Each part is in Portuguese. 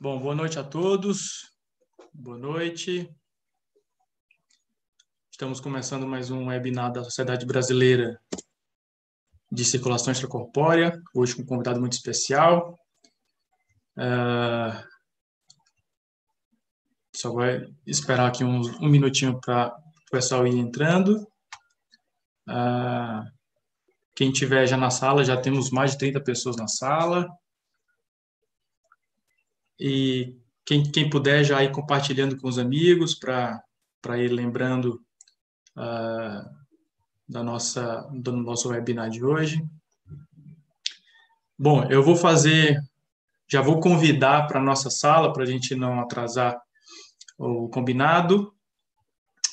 Bom, boa noite a todos. Boa noite. Estamos começando mais um webinar da Sociedade Brasileira de Circulação Extracorpórea, hoje com um convidado muito especial. É, só vai esperar aqui um, um minutinho para o pessoal ir entrando. É, quem tiver já na sala, já temos mais de 30 pessoas na sala. E quem, quem puder já ir compartilhando com os amigos para ir lembrando uh, da nossa, do nosso webinar de hoje. Bom, eu vou fazer, já vou convidar para a nossa sala, para a gente não atrasar o combinado.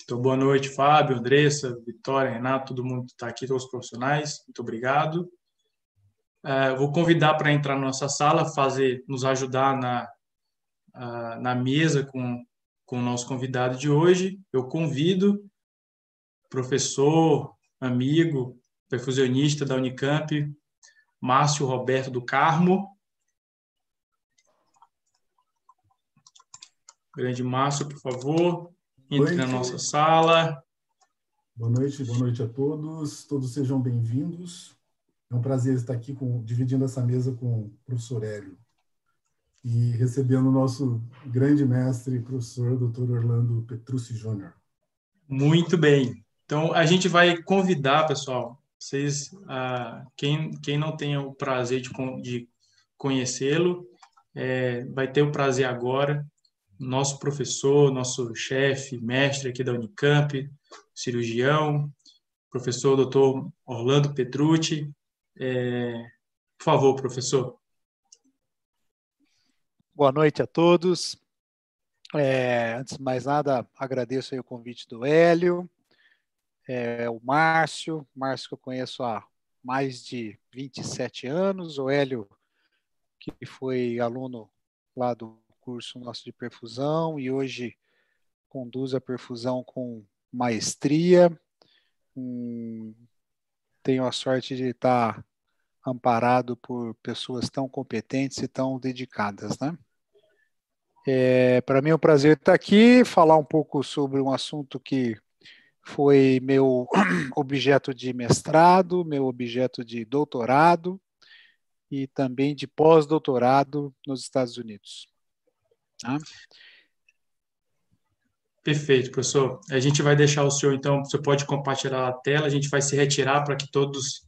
Então, boa noite, Fábio, Andressa, Vitória, Renato, todo mundo que está aqui, todos os profissionais, muito obrigado. Uh, vou convidar para entrar na nossa sala, fazer, nos ajudar na na mesa com, com o nosso convidado de hoje. Eu convido professor, amigo, perfusionista da Unicamp, Márcio Roberto do Carmo. Grande Márcio, por favor, entre na nossa sala. Boa noite, boa noite a todos. Todos sejam bem-vindos. É um prazer estar aqui com, dividindo essa mesa com o professor Hélio e recebendo o nosso grande mestre e professor, Dr. Orlando Petrucci Júnior. Muito bem. Então, a gente vai convidar, pessoal, vocês, quem, quem não tem o prazer de, de conhecê-lo, é, vai ter o prazer agora, nosso professor, nosso chefe, mestre aqui da Unicamp, cirurgião, professor doutor Orlando Petrucci. É, por favor, professor. Boa noite a todos. É, antes de mais nada, agradeço o convite do Hélio, é, o Márcio, Márcio que eu conheço há mais de 27 anos, o Hélio, que foi aluno lá do curso nosso de perfusão e hoje conduz a perfusão com maestria. Hum, tenho a sorte de estar amparado por pessoas tão competentes e tão dedicadas, né? É, Para mim é um prazer estar aqui, falar um pouco sobre um assunto que foi meu objeto de mestrado, meu objeto de doutorado e também de pós-doutorado nos Estados Unidos. Tá? Perfeito, professor. A gente vai deixar o senhor, então, você pode compartilhar a tela, a gente vai se retirar para que todos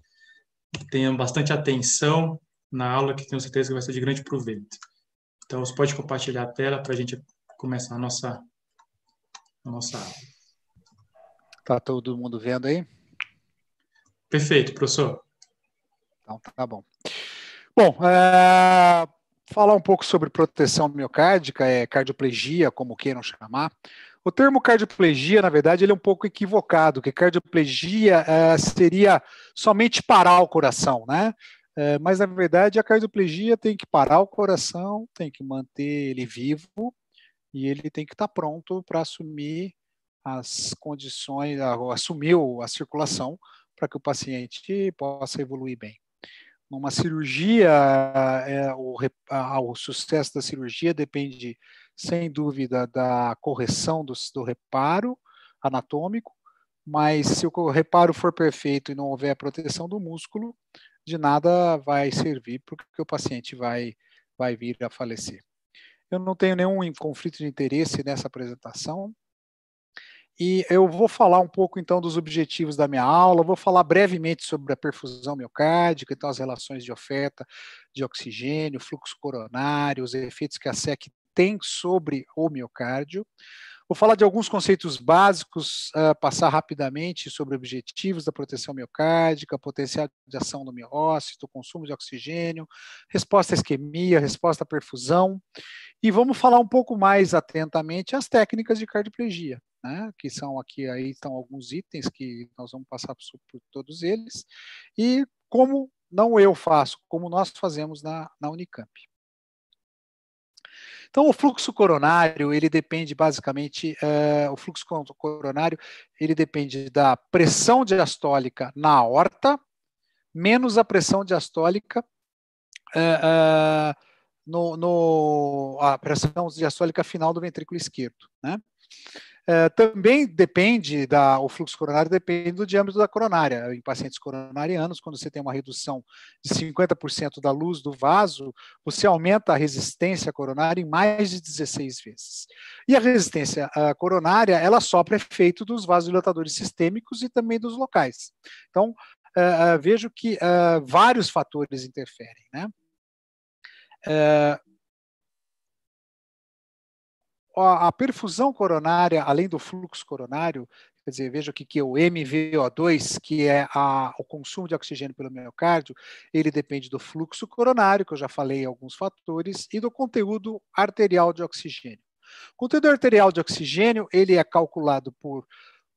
tenham bastante atenção na aula, que tenho certeza que vai ser de grande proveito. Então, você pode compartilhar a tela para a gente começar a nossa, a nossa aula. Tá todo mundo vendo aí? Perfeito, professor. Então, tá bom. Bom, é, falar um pouco sobre proteção miocárdica, é, cardioplegia, como queiram chamar. O termo cardioplegia, na verdade, ele é um pouco equivocado, porque cardioplegia é, seria somente parar o coração, né? É, mas, na verdade, a cardioplegia tem que parar o coração, tem que manter ele vivo e ele tem que estar tá pronto para assumir as condições, assumiu a circulação para que o paciente possa evoluir bem. Numa cirurgia, é, o, a, o, sucesso da cirurgia depende, sem dúvida, da correção do, do reparo anatômico, mas se o reparo for perfeito e não houver a proteção do músculo, de nada vai servir porque o paciente vai, vai vir a falecer. Eu não tenho nenhum conflito de interesse nessa apresentação. E eu vou falar um pouco então dos objetivos da minha aula, vou falar brevemente sobre a perfusão miocárdica, então as relações de oferta de oxigênio, fluxo coronário, os efeitos que a SEC tem sobre o miocárdio. Vou falar de alguns conceitos básicos, uh, passar rapidamente sobre objetivos da proteção miocárdica, potencial de ação do miócito, consumo de oxigênio, resposta à isquemia, resposta à perfusão. E vamos falar um pouco mais atentamente as técnicas de cardioplegia. Né, que são aqui aí estão alguns itens que nós vamos passar por, por todos eles e como não eu faço, como nós fazemos na, na Unicamp. Então, o fluxo coronário, ele depende basicamente, é, o fluxo coronário, ele depende da pressão diastólica na aorta, menos a pressão diastólica é, no, no, a pressão diastólica final do ventrículo esquerdo, né? É, também depende da, o fluxo coronário depende do diâmetro da coronária. Em pacientes coronarianos, quando você tem uma redução de 50% da luz do vaso, você aumenta a resistência coronária em mais de 16 vezes. E a resistência a ah, coronária, ela sopra efeito dos vasodilatadores sistêmicos e também dos locais. Então, uh, uh, vejo que uh, vários fatores interferem, né? a, perfusão coronária, além do fluxo coronário, quer dizer, veja aqui que é o MVO2, que é a, o consumo de oxigênio pelo miocárdio, ele depende do fluxo coronário, que eu já falei alguns fatores, e do conteúdo arterial de oxigênio. O conteúdo arterial de oxigênio, ele é calculado por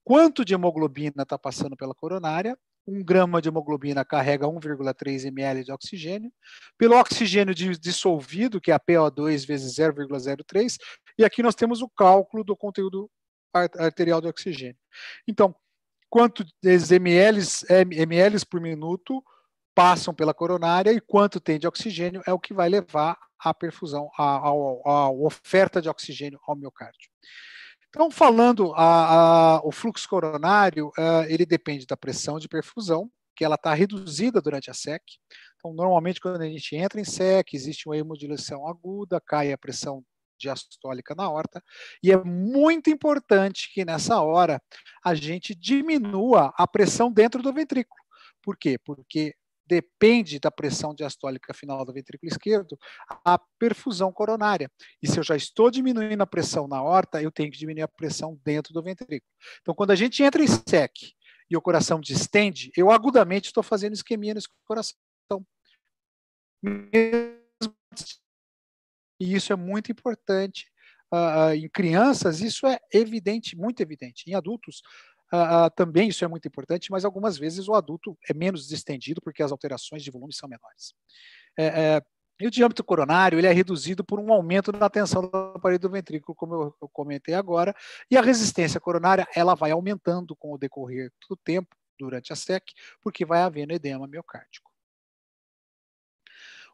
quanto de hemoglobina está passando pela coronária 1 grama de hemoglobina carrega 1,3 ml de oxigênio. Pelo oxigênio dissolvido, que é a PO2 vezes 0,03, e aqui nós temos o cálculo do conteúdo arterial de oxigênio. Então, quanto ml, ml eh, por minuto passam pela coronária e quanto tem de oxigênio é o que vai levar à perfusão, à, à, à oferta de oxigênio ao miocárdio. Então, falando, a, a, o fluxo coronário, a, eh, ele depende da pressão de perfusão, que ela está reduzida durante a SEC. Então, normalmente, quando a gente entra em SEC, existe uma hemodiluição aguda, cai a pressão diastólica na horta, e é muito importante que nessa hora a gente diminua a pressão dentro do ventrículo. Por quê? Porque depende da pressão diastólica final do ventrículo esquerdo, a perfusão coronária. E se eu já estou diminuindo a pressão na horta, eu tenho que diminuir a pressão dentro do ventrículo. Então, quando a gente entra em SEC e o coração distende, eu agudamente estou fazendo isquemia nesse coração. E isso é muito importante. Uh, em crianças, isso é evidente, muito evidente. Em adultos, ah, ah, também isso é muito importante, mas algumas vezes o adulto é menos distendido porque as alterações de volume são menores. É, é, e o diâmetro coronário ele é reduzido por um aumento na tensão da parede do ventrículo, como eu, eu comentei agora, e a resistência coronária ela vai aumentando com o decorrer do tempo, durante a SEC, porque vai havendo edema miocárdico.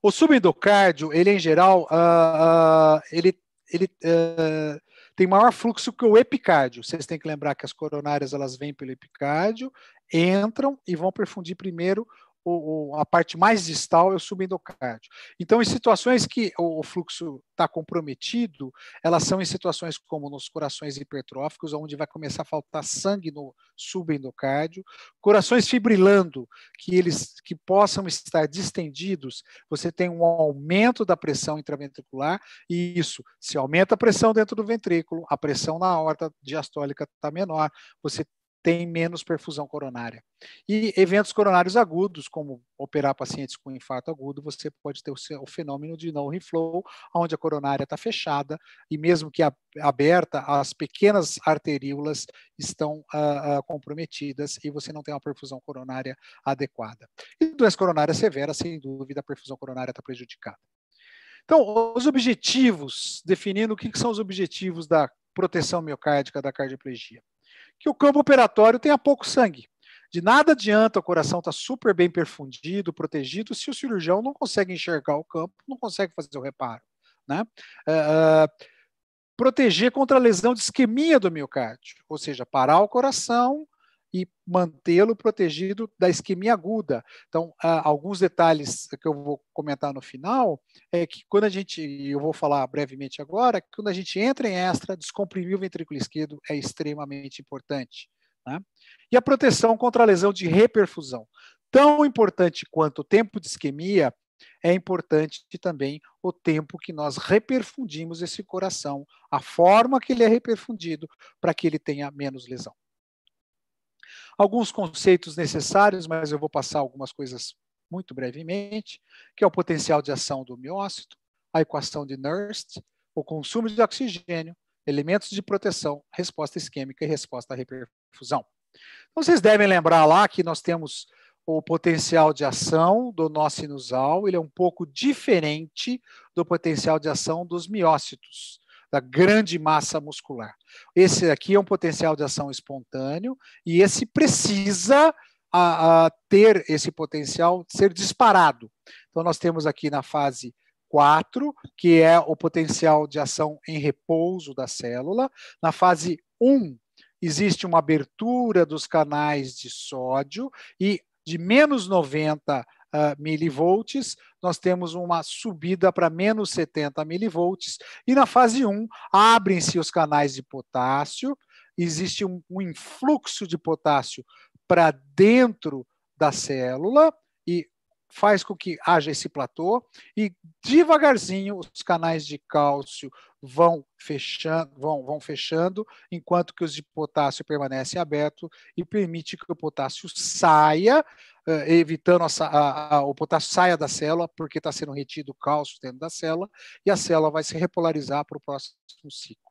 O subendocárdio, ele em geral, uh, uh, ele, ele uh, tem maior fluxo que o epicárdio. Vocês têm que lembrar que as coronárias elas vêm pelo epicárdio, entram e vão perfundir primeiro o, o, a parte mais distal é o subendocárdio. Então, em situações que o, o fluxo está comprometido, elas são em situações como nos corações hipertróficos, onde vai começar a faltar sangue no subendocárdio, corações fibrilando, que eles que possam estar distendidos, você tem um aumento da pressão intraventricular, e isso, se aumenta a pressão dentro do ventrículo, a pressão na horta diastólica está menor, você tem menos perfusão coronária. E eventos coronários agudos, como operar pacientes com infarto agudo, você pode ter o, fenômeno de não reflow, onde a coronária está fechada e mesmo que aberta, as pequenas arteríolas estão ah, ah, comprometidas e você não tem uma perfusão coronária adequada. E doença coronária severa, sem dúvida, a perfusão coronária está prejudicada. Então, os objetivos, definindo o que são os objetivos da proteção miocárdica da cardioplegia que o campo operatório tenha pouco sangue. De nada adianta o coração estar tá super bem perfundido, protegido, se o cirurgião não consegue enxergar o campo, não consegue fazer o reparo. Né? Uh, proteger contra a lesão de isquemia do miocárdio, ou seja, parar o coração e mantê-lo protegido da isquemia aguda. Então, ah, alguns detalhes que eu vou comentar no final é que quando a gente, eu vou falar brevemente agora, quando a gente entra em extra, descomprimir o ventrículo esquerdo é extremamente importante. Né? E a proteção contra a lesão de reperfusão. Tão importante quanto o tempo de isquemia, é importante também o tempo que nós reperfundimos esse coração, a forma que ele é reperfundido, para que ele tenha menos lesão alguns conceitos necessários, mas eu vou passar algumas coisas muito brevemente, que é o potencial de ação do miócito, a equação de Nernst, o consumo de oxigênio, elementos de proteção, resposta isquêmica e resposta à reperfusão. Então, vocês devem lembrar lá que nós temos o potencial de ação do nosso sinusal, ele é um pouco diferente do potencial de ação dos miócitos da grande massa muscular. Esse aqui é um potencial de ação espontâneo e esse precisa a, a ter esse potencial ser disparado. Então, nós temos aqui na fase 4, que é o potencial de ação em repouso da célula. Na fase 1, existe uma abertura dos canais de sódio e de menos 90 ah, milivolts, nós temos uma subida para menos 70 milivolts, e na fase 1 abrem-se os canais de potássio, existe um, um influxo de potássio para dentro da célula e faz com que haja esse platô e devagarzinho os canais de cálcio vão fechando, vão, vão fechando, enquanto que os de potássio permanecem abertos e permite que o potássio saia eh, evitando a, a, a, o potássio saia da célula, porque está sendo retido o cálcio dentro da célula, e a célula vai se repolarizar para o próximo ciclo.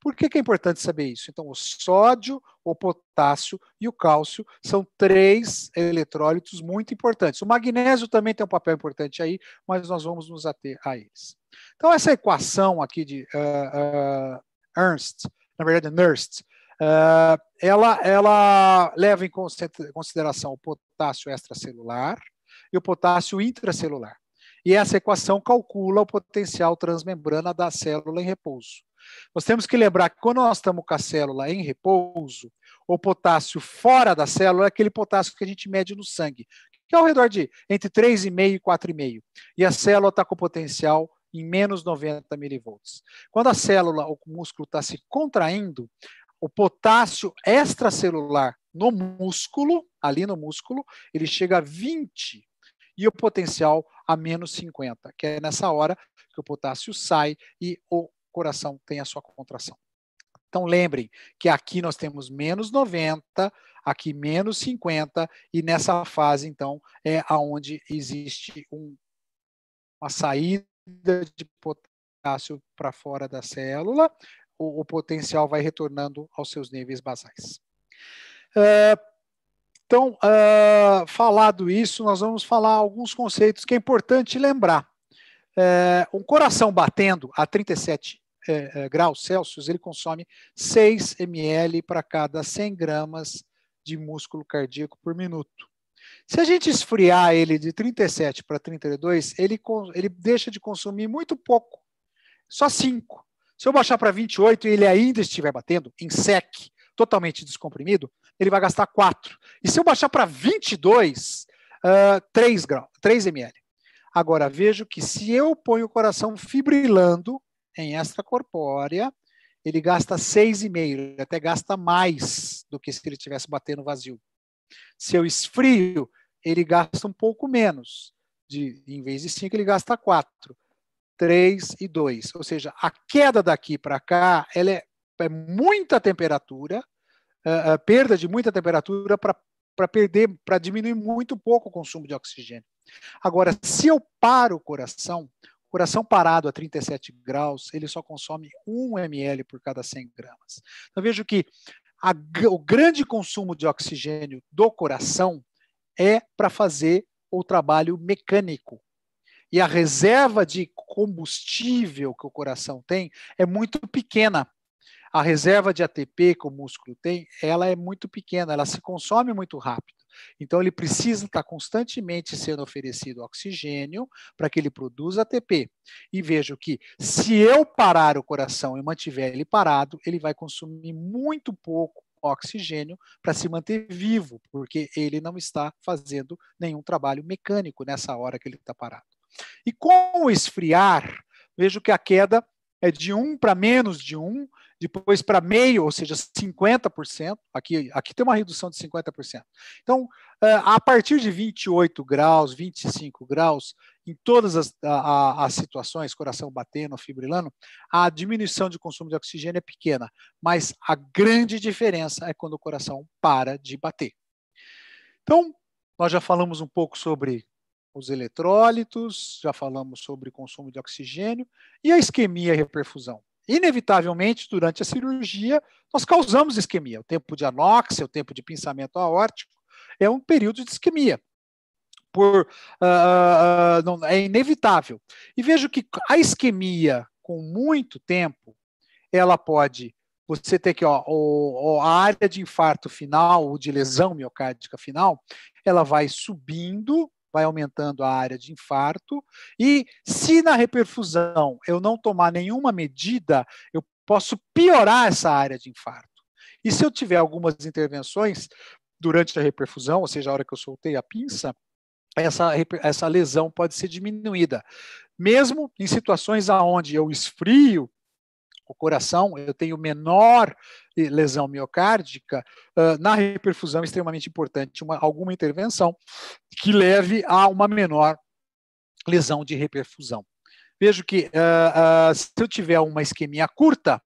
Por que, que é importante saber isso? Então, o sódio, o potássio e o cálcio são três eletrólitos muito importantes. O magnésio também tem um papel importante aí, mas nós vamos nos ater a eles. Então, essa equação aqui de uh, uh, Ernst, na verdade, Nernst, ah, ela, ela leva em consideração o potássio extracelular e o potássio intracelular. E essa equação calcula o potencial transmembrana da célula em repouso. Nós temos que lembrar que quando nós estamos com a célula em repouso, o potássio fora da célula é aquele potássio que a gente mede no sangue, que é ao redor de entre 3,5 e 4,5. E a célula está com potencial em menos 90 milivolts. Quando a célula, o músculo está se contraindo, o potássio extracelular no músculo, ali no músculo, ele chega a 20 e o potencial a menos 50, que é nessa hora que o potássio sai e o coração tem a sua contração. Então lembrem que aqui nós temos menos 90, aqui menos 50 e nessa fase então é aonde existe um, uma saída de potássio para fora da célula, o, o potencial vai retornando aos seus níveis basais. É, então, uh, falado isso, nós vamos falar alguns conceitos que é importante lembrar. É, um coração batendo a 37 graus Celsius, ele consome 6 ml para cada 100 gramas de músculo cardíaco por minuto. Se a gente esfriar ele de 37 para 32, ele, ele deixa de consumir muito pouco, só 5. Se eu baixar para 28 e ele ainda estiver batendo, em sec, totalmente descomprimido, ele vai gastar 4. E se eu baixar para 22, uh, 3, grau, 3 ml. Agora, vejo que se eu ponho o coração fibrilando em extracorpórea, ele gasta 6,5, até gasta mais do que se ele tivesse batendo vazio. Se eu esfrio, ele gasta um pouco menos. De, em vez de 5, ele gasta 4. 3 e 2. Ou seja, a queda daqui para cá ela é, é muita temperatura, a, eh, eh, perda de muita temperatura para perder, para diminuir muito pouco o consumo de oxigênio. Agora, se eu paro o coração, coração parado a 37 graus, ele só consome 1 ml por cada 100 gramas. Então, vejo que a, o grande consumo de oxigênio do coração é para fazer o trabalho mecânico, e a reserva de combustível que o coração tem é muito pequena. A reserva de ATP que o músculo tem, ela é muito pequena, ela se consome muito rápido. Então ele precisa estar constantemente sendo oferecido oxigênio para que ele produza ATP. E vejo que se eu parar o coração e mantiver ele parado, ele vai consumir muito pouco oxigênio para se manter vivo, porque ele não está fazendo nenhum trabalho mecânico nessa hora que ele está parado. E com o esfriar, vejo que a queda é de 1 para menos de 1, depois para meio, ou seja, 50%. Aqui, aqui tem uma redução de 50%. Então, eh, a partir de 28 graus, 25 graus, em todas as, as situações, coração batendo, fibrilando, a diminuição de consumo de oxigênio é pequena, mas a grande diferença é quando o coração para de bater. Então, nós já falamos um pouco sobre os eletrólitos, já falamos sobre consumo de oxigênio, e a isquemia e reperfusão. Inevitavelmente, durante a cirurgia, nós causamos isquemia. O tempo de anóxia, o tempo de pensamento aórtico, é um período de isquemia. Por, uh, não, é inevitável. E vejo que a isquemia, com muito tempo, ela pode você ter que ó, a área de infarto final ou de lesão miocárdica final, ela vai subindo vai aumentando a área de infarto. E se na reperfusão eu não tomar nenhuma medida, eu posso piorar essa área de infarto. E se eu tiver algumas intervenções durante a reperfusão, ou seja, a hora que eu soltei a pinça, essa, essa lesão pode ser diminuída. Mesmo em situações onde eu esfrio o coração, eu tenho menor lesão miocárdica, na reperfusão é extremamente importante uma, alguma intervenção que leve a uma menor lesão de reperfusão. Vejo que se eu tiver uma isquemia curta,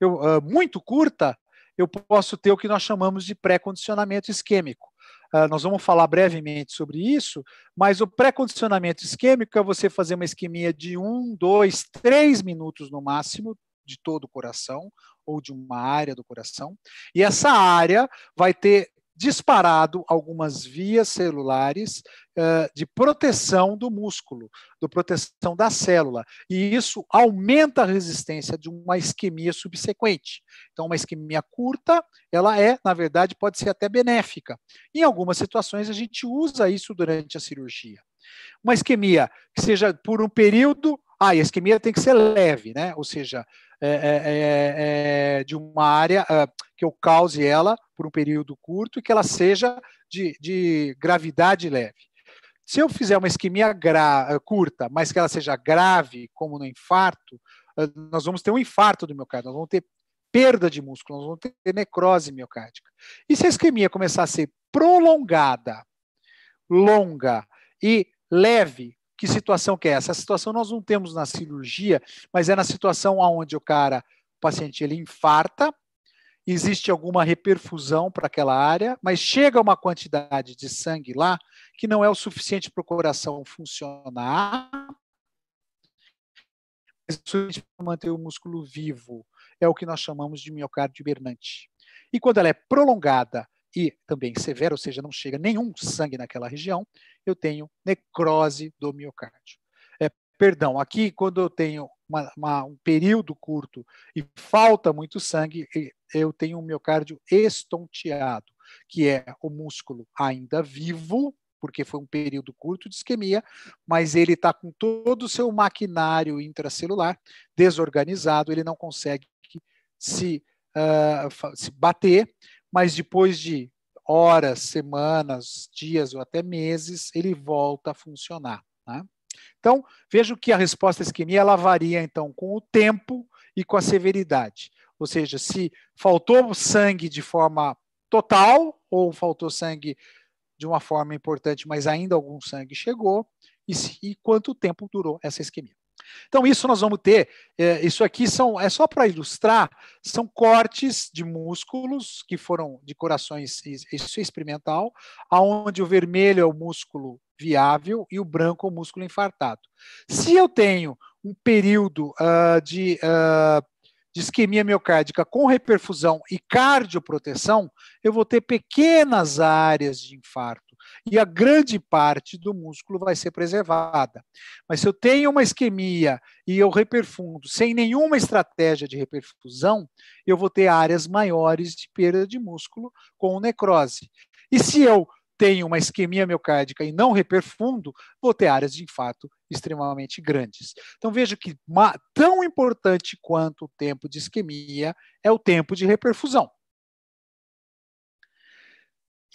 eu, muito curta, eu posso ter o que nós chamamos de pré-condicionamento isquêmico. nós vamos falar brevemente sobre isso, mas o pré-condicionamento isquêmico é você fazer uma isquemia de um dois três minutos no máximo, de todo o coração, ou de uma área do coração, e essa área vai ter disparado algumas vias celulares uh, de proteção do músculo, de proteção da célula. E isso aumenta a resistência de uma isquemia subsequente. Então, uma isquemia curta, ela é, na verdade, pode ser até benéfica. Em algumas situações, a gente usa isso durante a cirurgia. Uma isquemia que seja por um período. Ah, a isquemia tem que ser leve, né? Ou seja, é é, é, é, de uma área ah, que eu cause ela por um período curto e que ela seja de, de gravidade leve. Se eu fizer uma isquemia gra, ah, curta, mas que ela seja grave, como no infarto, ah, nós vamos ter um infarto do miocárdio, nós vamos ter perda de músculo, nós vamos ter necrose miocárdica. E se a isquemia começar a ser prolongada, longa e leve, que situação que é essa? A situação nós não temos na cirurgia, mas é na situação onde o cara, o paciente, ele infarta, existe alguma reperfusão para aquela área, mas chega uma quantidade de sangue lá que não é o suficiente para o coração funcionar, é para manter o músculo vivo. É o que nós chamamos de miocárdio hibernante. E quando ela é prolongada e também severa, ou seja, não chega nenhum sangue naquela região, eu tenho necrose do miocárdio. É, perdão, aqui quando eu tenho uma, uma, um período curto e falta muito sangue, eu tenho um miocárdio estonteado, que é o músculo ainda vivo, porque foi um período curto de isquemia, mas ele está com todo o seu maquinário intracelular desorganizado, ele não consegue se, uh, se bater mas depois de horas, semanas, dias ou até meses, ele volta a funcionar. Né? Então, vejo que a resposta à isquemia ela varia então com o tempo e com a severidade. Ou seja, se faltou sangue de forma total ou faltou sangue de uma forma importante, mas ainda algum sangue chegou, e, se, e quanto tempo durou essa isquemia. Então, isso nós vamos ter. É, isso aqui são, é só para ilustrar, são cortes de músculos que foram de corações, isso é experimental, aonde o vermelho é o músculo viável e o branco é o músculo infartado. Se eu tenho um período uh, de, uh, de isquemia miocárdica com reperfusão e cardioproteção, eu vou ter pequenas áreas de infarto e a grande parte do músculo vai ser preservada. Mas se eu tenho uma isquemia e eu reperfundo sem nenhuma estratégia de reperfusão, eu vou ter áreas maiores de perda de músculo com necrose. E se eu tenho uma isquemia miocárdica e não reperfundo, vou ter áreas de infarto extremamente grandes. Então veja que tão importante quanto o tempo de isquemia é o tempo de reperfusão.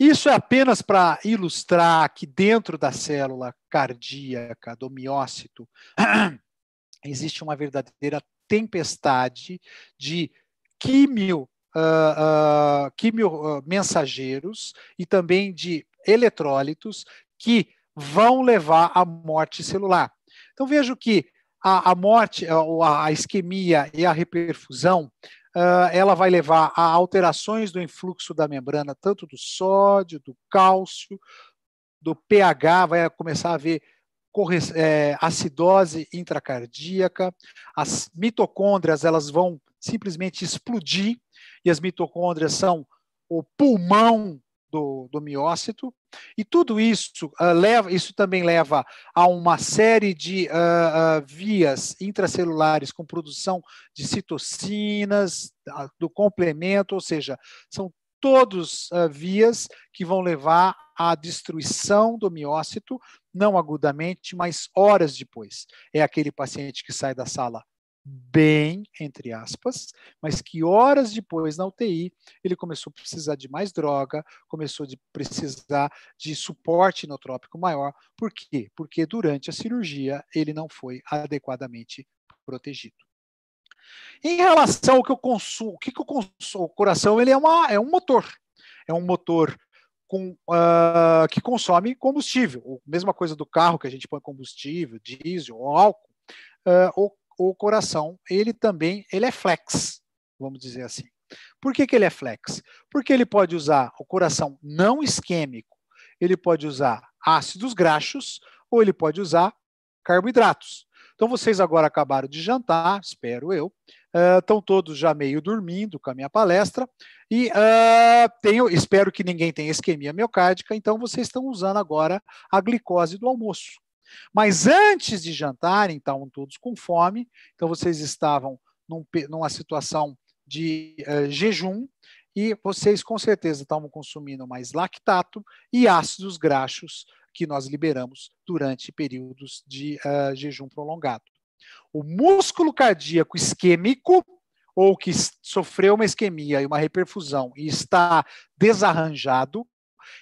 Isso é apenas para ilustrar que dentro da célula cardíaca do miócito existe uma verdadeira tempestade de quimio, uh, ah, uh, ah, uh, ah, mensageiros e também de eletrólitos que vão levar à morte celular. Então vejo que a, a morte, a, a isquemia e a reperfusão ah, ela vai levar a alterações do influxo da membrana, tanto do sódio, do cálcio, do pH, vai começar a haver é, acidose intracardíaca, as mitocôndrias elas vão simplesmente explodir, e as mitocôndrias são o pulmão do, do miócito. E tudo isso uh, leva, isso também leva a uma série de uh, uh, vias intracelulares com produção de citocinas, do complemento, ou seja, são todos vias que vão levar à destruição do miócito, não agudamente, mas horas depois. É aquele paciente que sai da sala bem, entre aspas, mas que horas depois na UTI ele começou a precisar de mais droga, começou a precisar de suporte inotrópico maior. Por quê? Porque durante a cirurgia ele não foi adequadamente protegido. Em relação ao que eu consumo, o que, que eu consumo? O coração ele é, uma, é um motor. É um motor com, uh, que consome combustível. Mesma coisa do carro que a gente põe combustível, diesel, álcool. Uh, ah, o o coração, ele também ele é flex, vamos dizer assim. Por que, que ele é flex? Porque ele pode usar o coração não isquêmico, ele pode usar ácidos graxos ou ele pode usar carboidratos. Então, vocês agora acabaram de jantar, espero eu. Uh, ah, estão todos já meio dormindo com a minha palestra. E uh, tenho, espero que ninguém tenha isquemia miocárdica. Então, vocês estão usando agora a glicose do almoço. Mas antes de jantarem, estavam todos com fome, então vocês estavam num, numa situação de uh, jejum e vocês com certeza estavam consumindo mais lactato e ácidos graxos que nós liberamos durante períodos de uh, jejum prolongado. O músculo cardíaco isquêmico ou que sofreu uma isquemia e uma reperfusão e está desarranjado,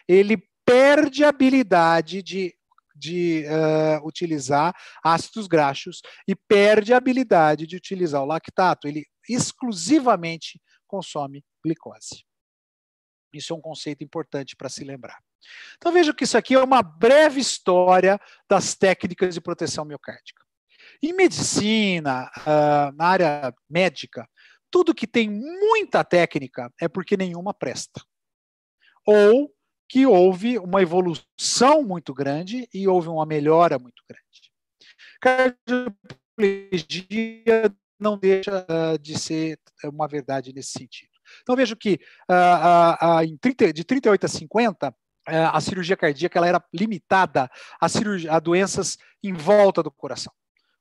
ele perde a habilidade de de uh, utilizar ácidos graxos e perde a habilidade de utilizar o lactato. Ele exclusivamente consome glicose. Isso é um conceito importante para se lembrar. Então veja que isso aqui é uma breve história das técnicas de proteção miocárdica. Em medicina, uh, na área médica, tudo que tem muita técnica é porque nenhuma presta. Ou que houve uma evolução muito grande e houve uma melhora muito grande. Cardioplegia não deixa ah, de ser eh, uma verdade nesse sentido. Então vejo que ah, de 38 a 50 eh, a cirurgia cardíaca ela era limitada a, cirurgia, a doenças em volta do coração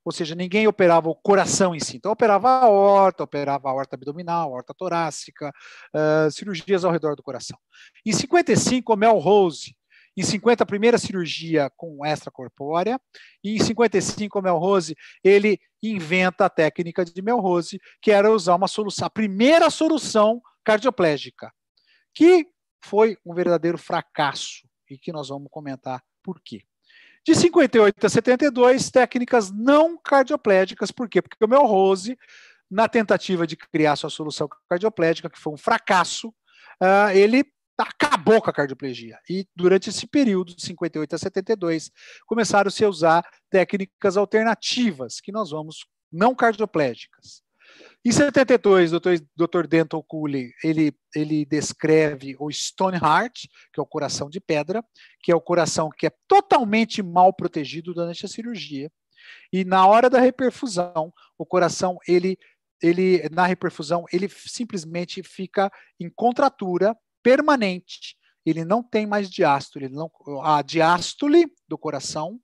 ou seja, ninguém operava o coração em si. Então, operava a horta, operava a horta abdominal, a horta torácica, uh, cirurgias ao redor do coração. Em 55, Mel Rose, em 50, a primeira cirurgia com extracorpórea, e em 55, Mel Rose, ele inventa a técnica de Mel Rose, que era usar uma solução, a primeira solução cardioplégica, que foi um verdadeiro fracasso, e que nós vamos comentar por quê. De 58 a 72, técnicas não cardioplédicas. Por quê? Porque o Melrose, na tentativa de criar sua solução cardioplédica, que foi um fracasso, uh, ele acabou com a cardioplegia. E durante esse período, de 58 a 72, começaram-se a usar técnicas alternativas, que nós vamos, não cardioplédicas. Em 72, o Dr. Dr. Denton Cooley, ele, ele descreve o Stoneheart, que é o coração de pedra, que é o coração que é totalmente mal protegido durante a cirurgia. E na hora da reperfusão, o coração ele ele na reperfusão ele simplesmente fica em contratura permanente. Ele não tem mais diástole. Não, a diástole do coração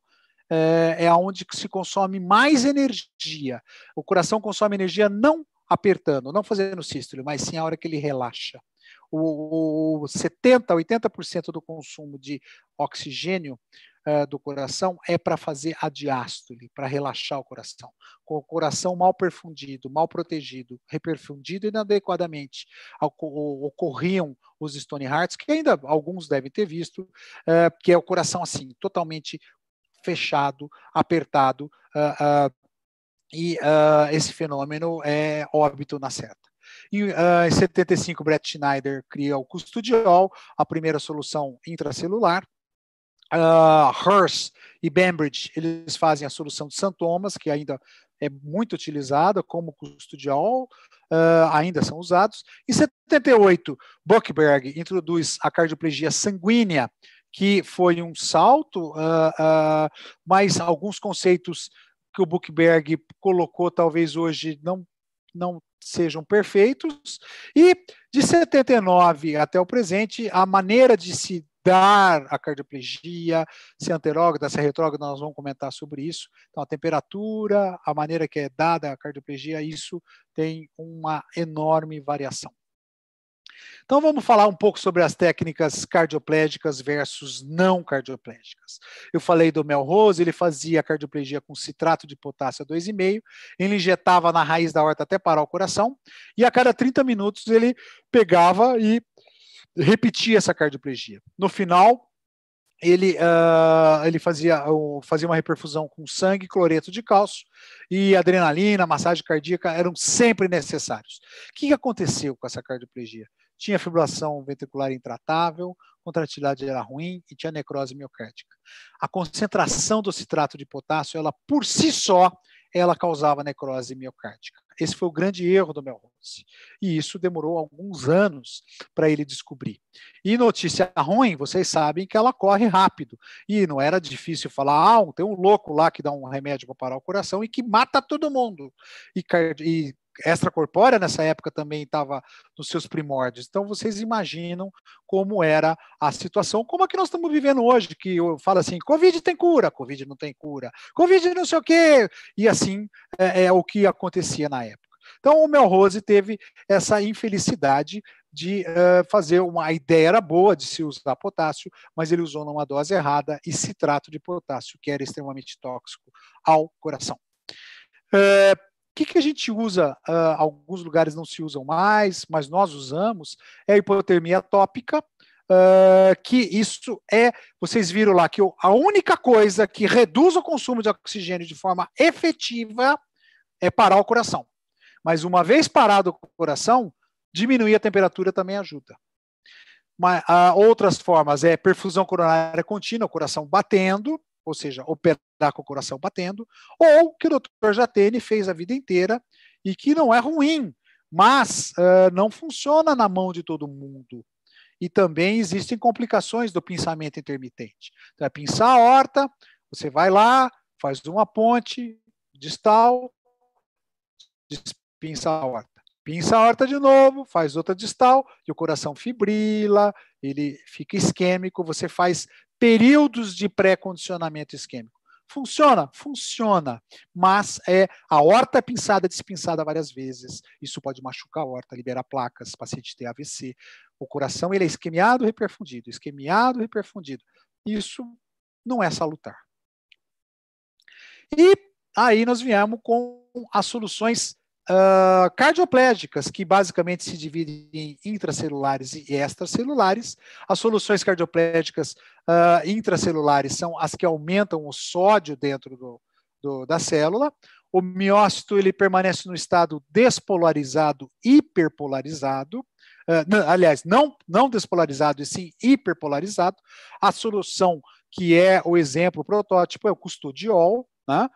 eh, é, é onde se consome mais energia. O coração consome energia não apertando, não fazendo sístole, mas sim a hora que ele relaxa. O, o 70, 80% do consumo de oxigênio uh, do coração é para fazer a diástole, para relaxar o coração. Com o coração mal perfundido, mal protegido, reperfundido inadequadamente, ocorriam os Stone Hearts, que ainda alguns devem ter visto, uh, que é o coração assim, totalmente fechado, apertado, uh, uh, e uh, esse fenômeno é óbito na seta. em uh, em 75, Brett Schneider cria o custodiol, a primeira solução intracelular. Uh, Hearst e Bambridge eles fazem a solução de santomas, que ainda é muito utilizada como custodiol, uh, ah, ainda são usados. Em 78, Buckberg introduz a cardioplegia sanguínea, que foi um salto, uh, mas alguns conceitos que o Buchberg colocou talvez hoje não, não sejam perfeitos, e de 79 até o presente, a maneira de se dar a cardioplegia, se é anterógrada, se é retrógrada, nós vamos comentar sobre isso. Então, a temperatura, a maneira que é dada a cardioplegia, isso tem uma enorme variação. Então vamos falar um pouco sobre as técnicas cardioplégicas versus não cardioplégicas. Eu falei do Melrose, ele fazia cardioplegia com citrato de potássio 2,5, ele injetava na raiz da horta até parar o coração, e a cada 30 minutos ele pegava e repetia essa cardioplegia. No final, ele, uh, ele fazia, uh, fazia uma reperfusão com sangue, cloreto de cálcio e adrenalina, massagem cardíaca eram sempre necessários. O que aconteceu com essa cardioplegia? tinha fibrilação ventricular intratável, contratilidade era ruim e tinha necrose miocárdica. A concentração do citrato de potássio, ela por si só, ela causava necrose miocárdica. Esse foi o grande erro do Melrose. E isso demorou alguns anos para ele descobrir. E notícia ruim, vocês sabem que ela corre rápido. E não era difícil falar, ah, tem um louco lá que dá um remédio para parar o coração e que mata todo mundo. E, e extracorpórea nessa época também estava nos seus primórdios. Então vocês imaginam como era a situação, como a que nós estamos vivendo hoje, que fala assim, Covid tem cura, Covid não tem cura, Covid não sei o quê, e assim é, é o que acontecia na época. Então, o Melrose teve essa infelicidade de uh, fazer uma a ideia era boa de se usar potássio, mas ele usou numa dose errada e citrato de potássio, que era extremamente tóxico ao coração. Eh, o que, que a gente usa? Uh, alguns lugares não se usam mais, mas nós usamos é a hipotermia tópica, Uh, que isso é, vocês viram lá que eu, a única coisa que reduz o consumo de oxigênio de forma efetiva é parar o coração. Mas uma vez parado o coração, diminuir a temperatura também ajuda. Mas, outras formas é perfusão coronária contínua, o coração batendo, ou seja, operar com o coração batendo, ou que o doutor Jatene fez a vida inteira e que não é ruim, mas uh, não funciona na mão de todo mundo. E também existem complicações do pinçamento intermitente. Então, é pinçar a horta, você vai lá, faz uma ponte distal, pinça a horta. Pinça a horta de novo, faz outra distal, e o coração fibrila, ele fica isquêmico, você faz períodos de pré-condicionamento isquêmico. Funciona? Funciona. Mas é a horta é pinçada, despinçada várias vezes. Isso pode machucar a horta, liberar placas, paciente ter AVC. O coração ele é isquemiado, reperfundido, isquemiado, reperfundido. Isso não é salutar. E aí nós viemos com as soluções Uh, ah, cardioplégicas, que basicamente se dividem em intracelulares e extracelulares. As soluções cardioplégicas uh, ah, intracelulares são as que aumentam o sódio dentro do, do, da célula. O miócito ele permanece no estado despolarizado, hiperpolarizado. Uh, aliás, não, não despolarizado, e sim hiperpolarizado. A solução que é o exemplo o protótipo é o custodiol, né?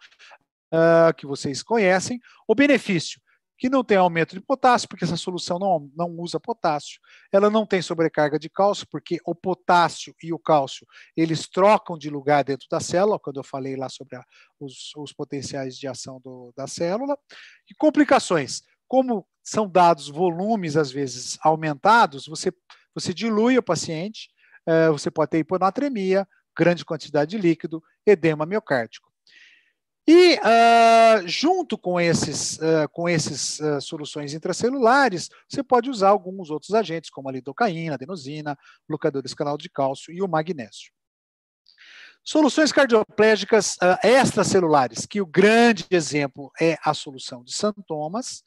uh, que vocês conhecem. O benefício, que não tem aumento de potássio, porque essa solução não, não usa potássio. Ela não tem sobrecarga de cálcio, porque o potássio e o cálcio, eles trocam de lugar dentro da célula, quando eu falei lá sobre a, os, os, potenciais de ação do, da célula. E complicações, como são dados volumes, às vezes, aumentados, você, você dilui o paciente, uh, você pode ter hiponatremia, grande quantidade de líquido, edema miocárdico. E uh, junto com esses, uh, com esses uh, soluções intracelulares, você pode usar alguns outros agentes, como a lidocaína, a adenosina, bloqueadores canal de cálcio e o magnésio. Soluções cardioplégica extracelulares, que o grande exemplo é a solução de Santomas,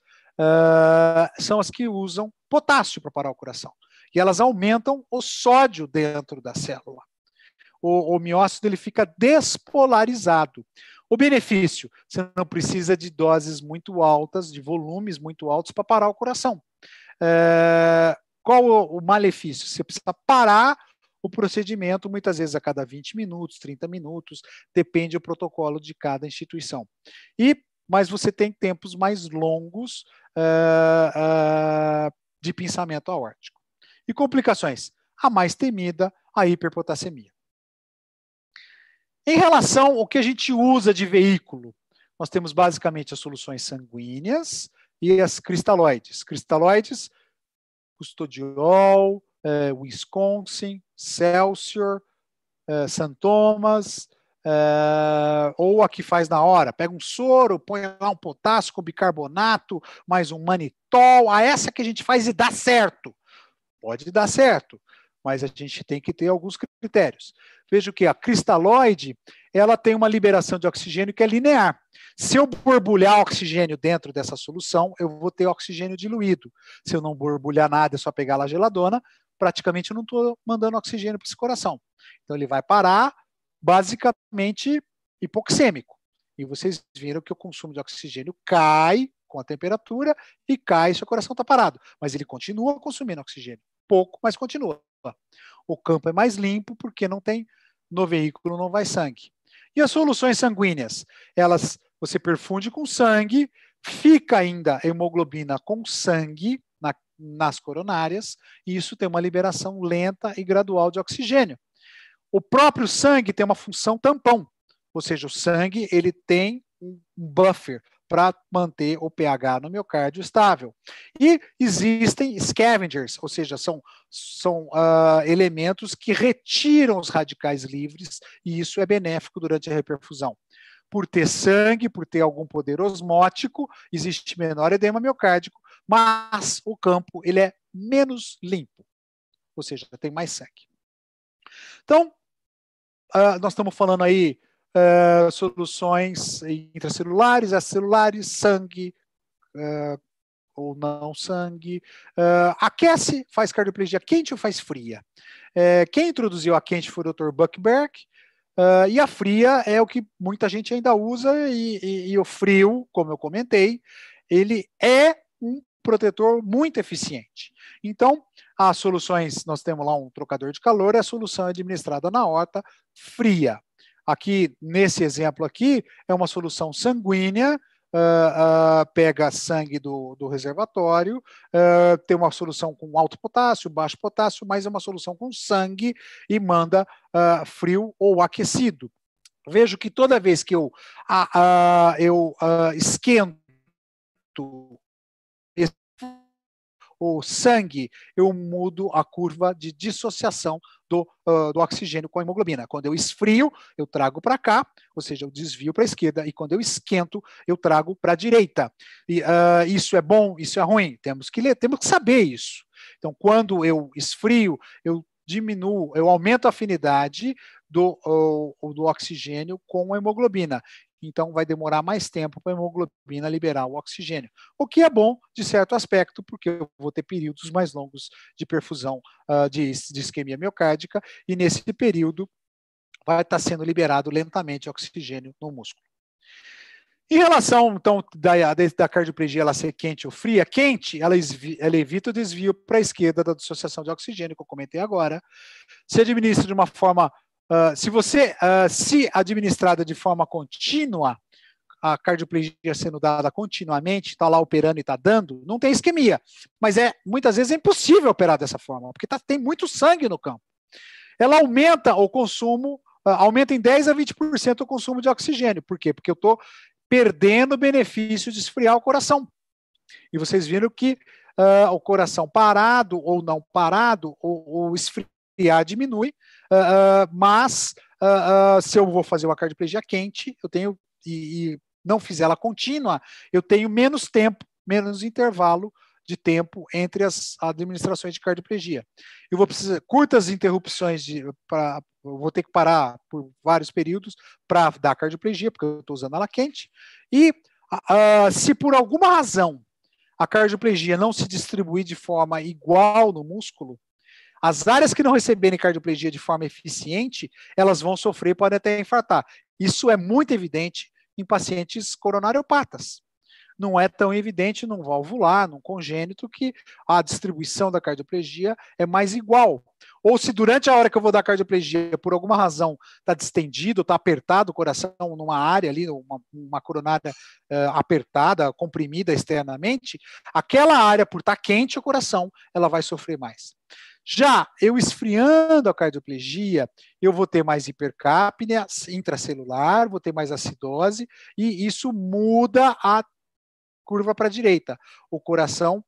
são as que usam potássio para parar o coração. E elas aumentam o sódio dentro da célula. O, o miócito ele fica despolarizado. O benefício: você não precisa de doses muito altas, de volumes muito altos para parar o coração. É, qual o, o malefício? Você precisa parar o procedimento, muitas vezes a cada 20 minutos, 30 minutos, depende do protocolo de cada instituição. E mas você tem tempos mais longos uh, uh, de pensamento aórtico. E complicações? A mais temida, a hiperpotassemia. Em relação ao que a gente usa de veículo, nós temos basicamente as soluções sanguíneas e as cristaloides. Cristaloides, custodiol, eh, Wisconsin, Celsior, eh, é, San Thomas, eh, ou a que faz na hora. Pega um soro, põe lá um potássio com bicarbonato, mais um manitol, a essa que a gente faz e dá certo. Pode dar certo, mas a gente tem que ter alguns critérios. Veja que a cristalóide ela tem uma liberação de oxigênio que é linear. Se eu borbulhar oxigênio dentro dessa solução, eu vou ter oxigênio diluído. Se eu não borbulhar nada, é só pegar lá a geladona, praticamente eu não estou mandando oxigênio para esse coração. Então ele vai parar basicamente hipoxêmico. E vocês viram que o consumo de oxigênio cai com a temperatura e cai, seu coração está parado. Mas ele continua consumindo oxigênio. Pouco, mas continua. O campo é mais limpo porque não tem no veículo não vai sangue. E as soluções sanguíneas? Elas você perfunde com sangue, fica ainda hemoglobina com sangue na, nas coronárias, e isso tem uma liberação lenta e gradual de oxigênio. O próprio sangue tem uma função tampão, ou seja, o sangue ele tem um buffer para manter o pH no miocárdio estável. E existem scavengers, ou seja, são, são uh, elementos que retiram os radicais livres, e isso é benéfico durante a reperfusão por ter sangue, por ter algum poder osmótico, existe menor edema miocárdico, mas o campo ele é menos limpo, ou seja, tem mais sangue. Então, uh, nós estamos falando aí uh, soluções intracelulares, acelulares, sangue uh, ou não sangue. Uh, aquece, faz cardioplegia quente ou faz fria? quem introduziu a quente foi o Dr. Buckberg, Uh, e a fria é o que muita gente ainda usa, e, e, e, o frio, como eu comentei, ele é um protetor muito eficiente. Então, as soluções, nós temos lá um trocador de calor, a solução é administrada na horta fria. Aqui, nesse exemplo aqui, é uma solução sanguínea, Uh, uh, pega sangue do, do reservatório, uh, tem uma solução com alto potássio, baixo potássio, mas é uma solução com sangue e manda frio ou aquecido. Vejo que toda vez que eu, eu esquento o sangue, eu mudo a curva de dissociação do, uh, do oxigênio com a hemoglobina. Quando eu esfrio, eu trago para cá, ou seja, eu desvio para a esquerda, e quando eu esquento, eu trago para a direita. E, uh, isso é bom, isso é ruim, temos que ler, temos que saber isso. Então, quando eu esfrio, eu diminuo, eu aumento a afinidade do, ah, do oxigênio com a hemoglobina então vai demorar mais tempo para a hemoglobina liberar o oxigênio, o que é bom de certo aspecto, porque eu vou ter períodos mais longos de perfusão uh, de, de isquemia miocárdica, e nesse período vai estar tá sendo liberado lentamente oxigênio no músculo. Em relação, então, da, da cardioplegia ela ser quente ou fria, quente, ela, esvi, ela evita o desvio para a esquerda da dissociação de oxigênio, que eu comentei agora. Se administra de uma forma ah, se você uh, se administrada de forma contínua, a cardioplegia sendo dada continuamente, está lá operando e está dando, não tem isquemia. Mas é muitas vezes é impossível operar dessa forma, porque tá, tem muito sangue no campo. Ela aumenta o consumo, uh, aumenta em 10 a 20% o consumo de oxigênio. Por quê? Porque eu estou perdendo o benefício de esfriar o coração. E vocês viram que uh, o coração parado ou não parado, ou, ou IA diminui, uh, uh, mas uh, se eu vou fazer uma cardioplegia quente, eu tenho e, e, não fizer ela contínua, eu tenho menos tempo, menos intervalo de tempo entre as administrações de cardioplegia. Eu vou precisar curtas interrupções de vou ter que parar por vários períodos para dar cardioplegia, porque eu estou usando ela quente. E se por alguma razão a cardioplegia não se distribuir de forma igual no músculo, as áreas que não receberem cardioplegia de forma eficiente, elas vão sofrer, podem até infartar. Isso é muito evidente em pacientes coronariopatas não é tão evidente num valvular, num congênito, que a distribuição da cardioplegia é mais igual. Ou se durante a hora que eu vou dar cardioplegia, por alguma razão, está distendido, está apertado o coração numa área ali, uma, uma coronária uh, apertada, comprimida externamente, aquela área, por estar tá quente o coração, ela vai sofrer mais. Já eu esfriando a cardioplegia, eu vou ter mais hipercapnia intracelular, vou ter mais acidose, e isso muda a curva para a direita. O coração,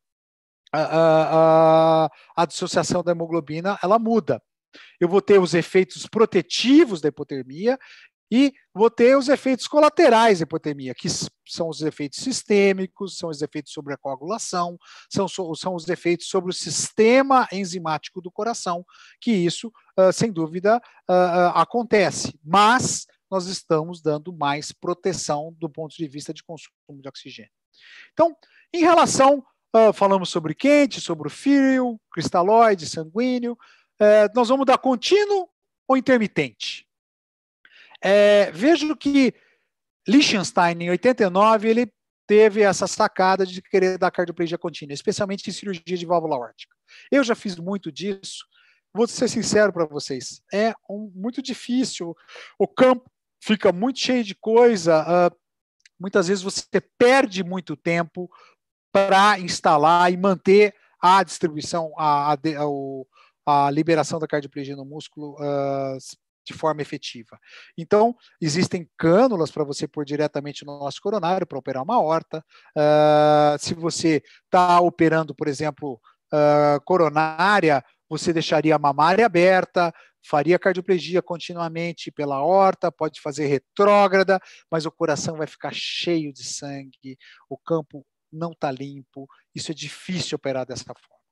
a, a, a, a dissociação da hemoglobina, ela muda. Eu vou ter os efeitos protetivos da hipotermia e vou ter os efeitos colaterais da hipotermia, que são os efeitos sistêmicos, são os efeitos sobre a coagulação, são, são os efeitos sobre o sistema enzimático do coração, que isso, ah, sem dúvida, ah, ah, acontece. Mas nós estamos dando mais proteção do ponto de vista de consumo de oxigênio. Então, em relação, uh, falamos sobre quente, sobre o frio, cristalóide, sanguíneo, uh, nós vamos dar contínuo ou intermitente. Uh, vejo que Liechtenstein, em 89, ele teve essa sacada de querer dar cardioplegia contínua, especialmente em cirurgia de válvula órtica. Eu já fiz muito disso, vou ser sincero para vocês, é um, muito difícil, o campo fica muito cheio de coisa, uh, muitas vezes você perde muito tempo para instalar e manter a distribuição, a, a, a liberação da cardioplagia no músculo uh, de forma efetiva. Então, existem cânulas para você pôr diretamente no nosso coronário para operar uma horta. Uh, se você está operando, por exemplo, uh, coronária, você deixaria a mamária aberta, faria cardioplegia continuamente pela horta, pode fazer retrógrada, mas o coração vai ficar cheio de sangue, o campo não está limpo, isso é difícil operar dessa forma.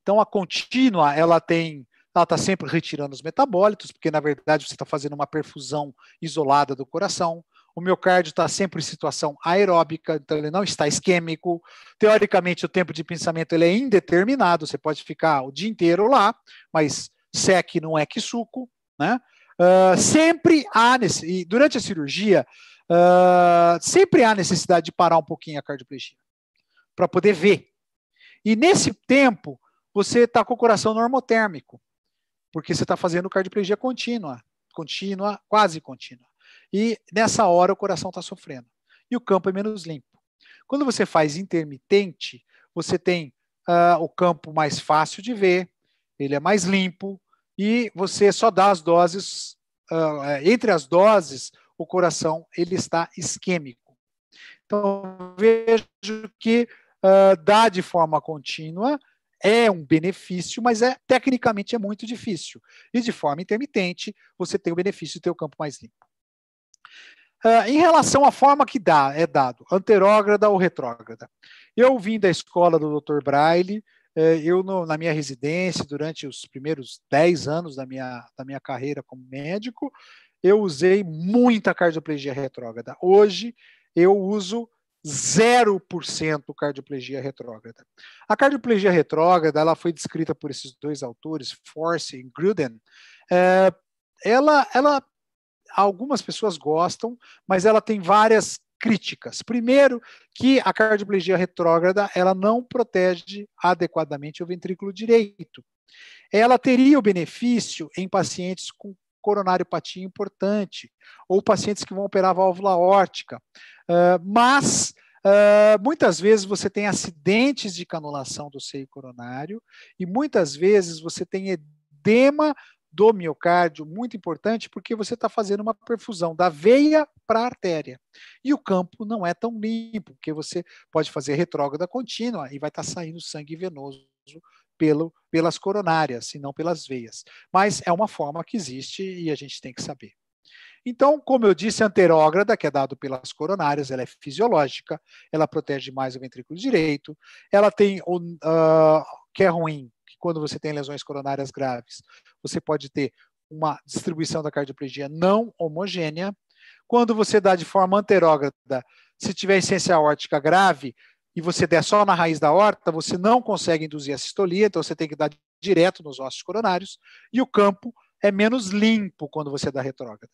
Então, a contínua, ela tem ela está sempre retirando os metabólitos, porque na verdade você está fazendo uma perfusão isolada do coração. O miocárdio está sempre em situação aeróbica, então ele não está isquêmico. Teoricamente, o tempo de pensamento ele é indeterminado, você pode ficar o dia inteiro lá, mas sec é não é que suco, né? Uh, sempre há, e durante a cirurgia, uh, sempre há necessidade de parar um pouquinho a cardioplegia, para poder ver. E nesse tempo, você está com o coração normotérmico, porque você está fazendo cardioplegia contínua, contínua, quase contínua. E nessa hora o coração está sofrendo. E o campo é menos limpo. Quando você faz intermitente, você tem uh, o campo mais fácil de ver, ele é mais limpo, e você só dá as doses, uh, entre as doses, o coração ele está isquêmico. Então, vejo que uh, dá de forma contínua é um benefício, mas é tecnicamente é muito difícil. E de forma intermitente, você tem o benefício de ter o campo mais limpo. Uh, em relação à forma que dá, é dado, anterógrada ou retrógrada. Eu vim da escola do Dr. Braille, é, eu, no, na minha residência, durante os primeiros 10 anos da minha, da minha carreira como médico, eu usei muita cardioplegia retrógrada. Hoje, eu uso 0% cardioplegia retrógrada. A cardioplegia retrógrada ela foi descrita por esses dois autores, Force e Gruden. É, ela, ela, algumas pessoas gostam, mas ela tem várias críticas. Primeiro, que a cardioplegia retrógrada ela não protege adequadamente o ventrículo direito. Ela teria o benefício em pacientes com coronariopatia importante ou pacientes que vão operar válvula órtica, uh, mas Uh, muitas vezes você tem acidentes de canulação do seio coronário e muitas vezes você tem edema do miocárdio, muito importante, porque você está fazendo uma perfusão da veia para a artéria. E o campo não é tão limpo, porque você pode fazer retrógrada contínua e vai estar tá saindo sangue venoso pelo, pelas coronárias e não pelas veias. Mas é uma forma que existe e a gente tem que saber. Então, como eu disse, a anterógrada, que é dado pelas coronárias, ela é fisiológica, ela protege mais o ventrículo direito, ela tem o uh, que é ruim, que quando você tem lesões coronárias graves, você pode ter uma distribuição da cardioplegia não homogênea. Quando você dá de forma anterógrada, se tiver essência aórtica grave e você der só na raiz da horta, você não consegue induzir a sistolia, então você tem que dar direto nos ossos coronários. E o campo é menos limpo quando você dá retrógrada.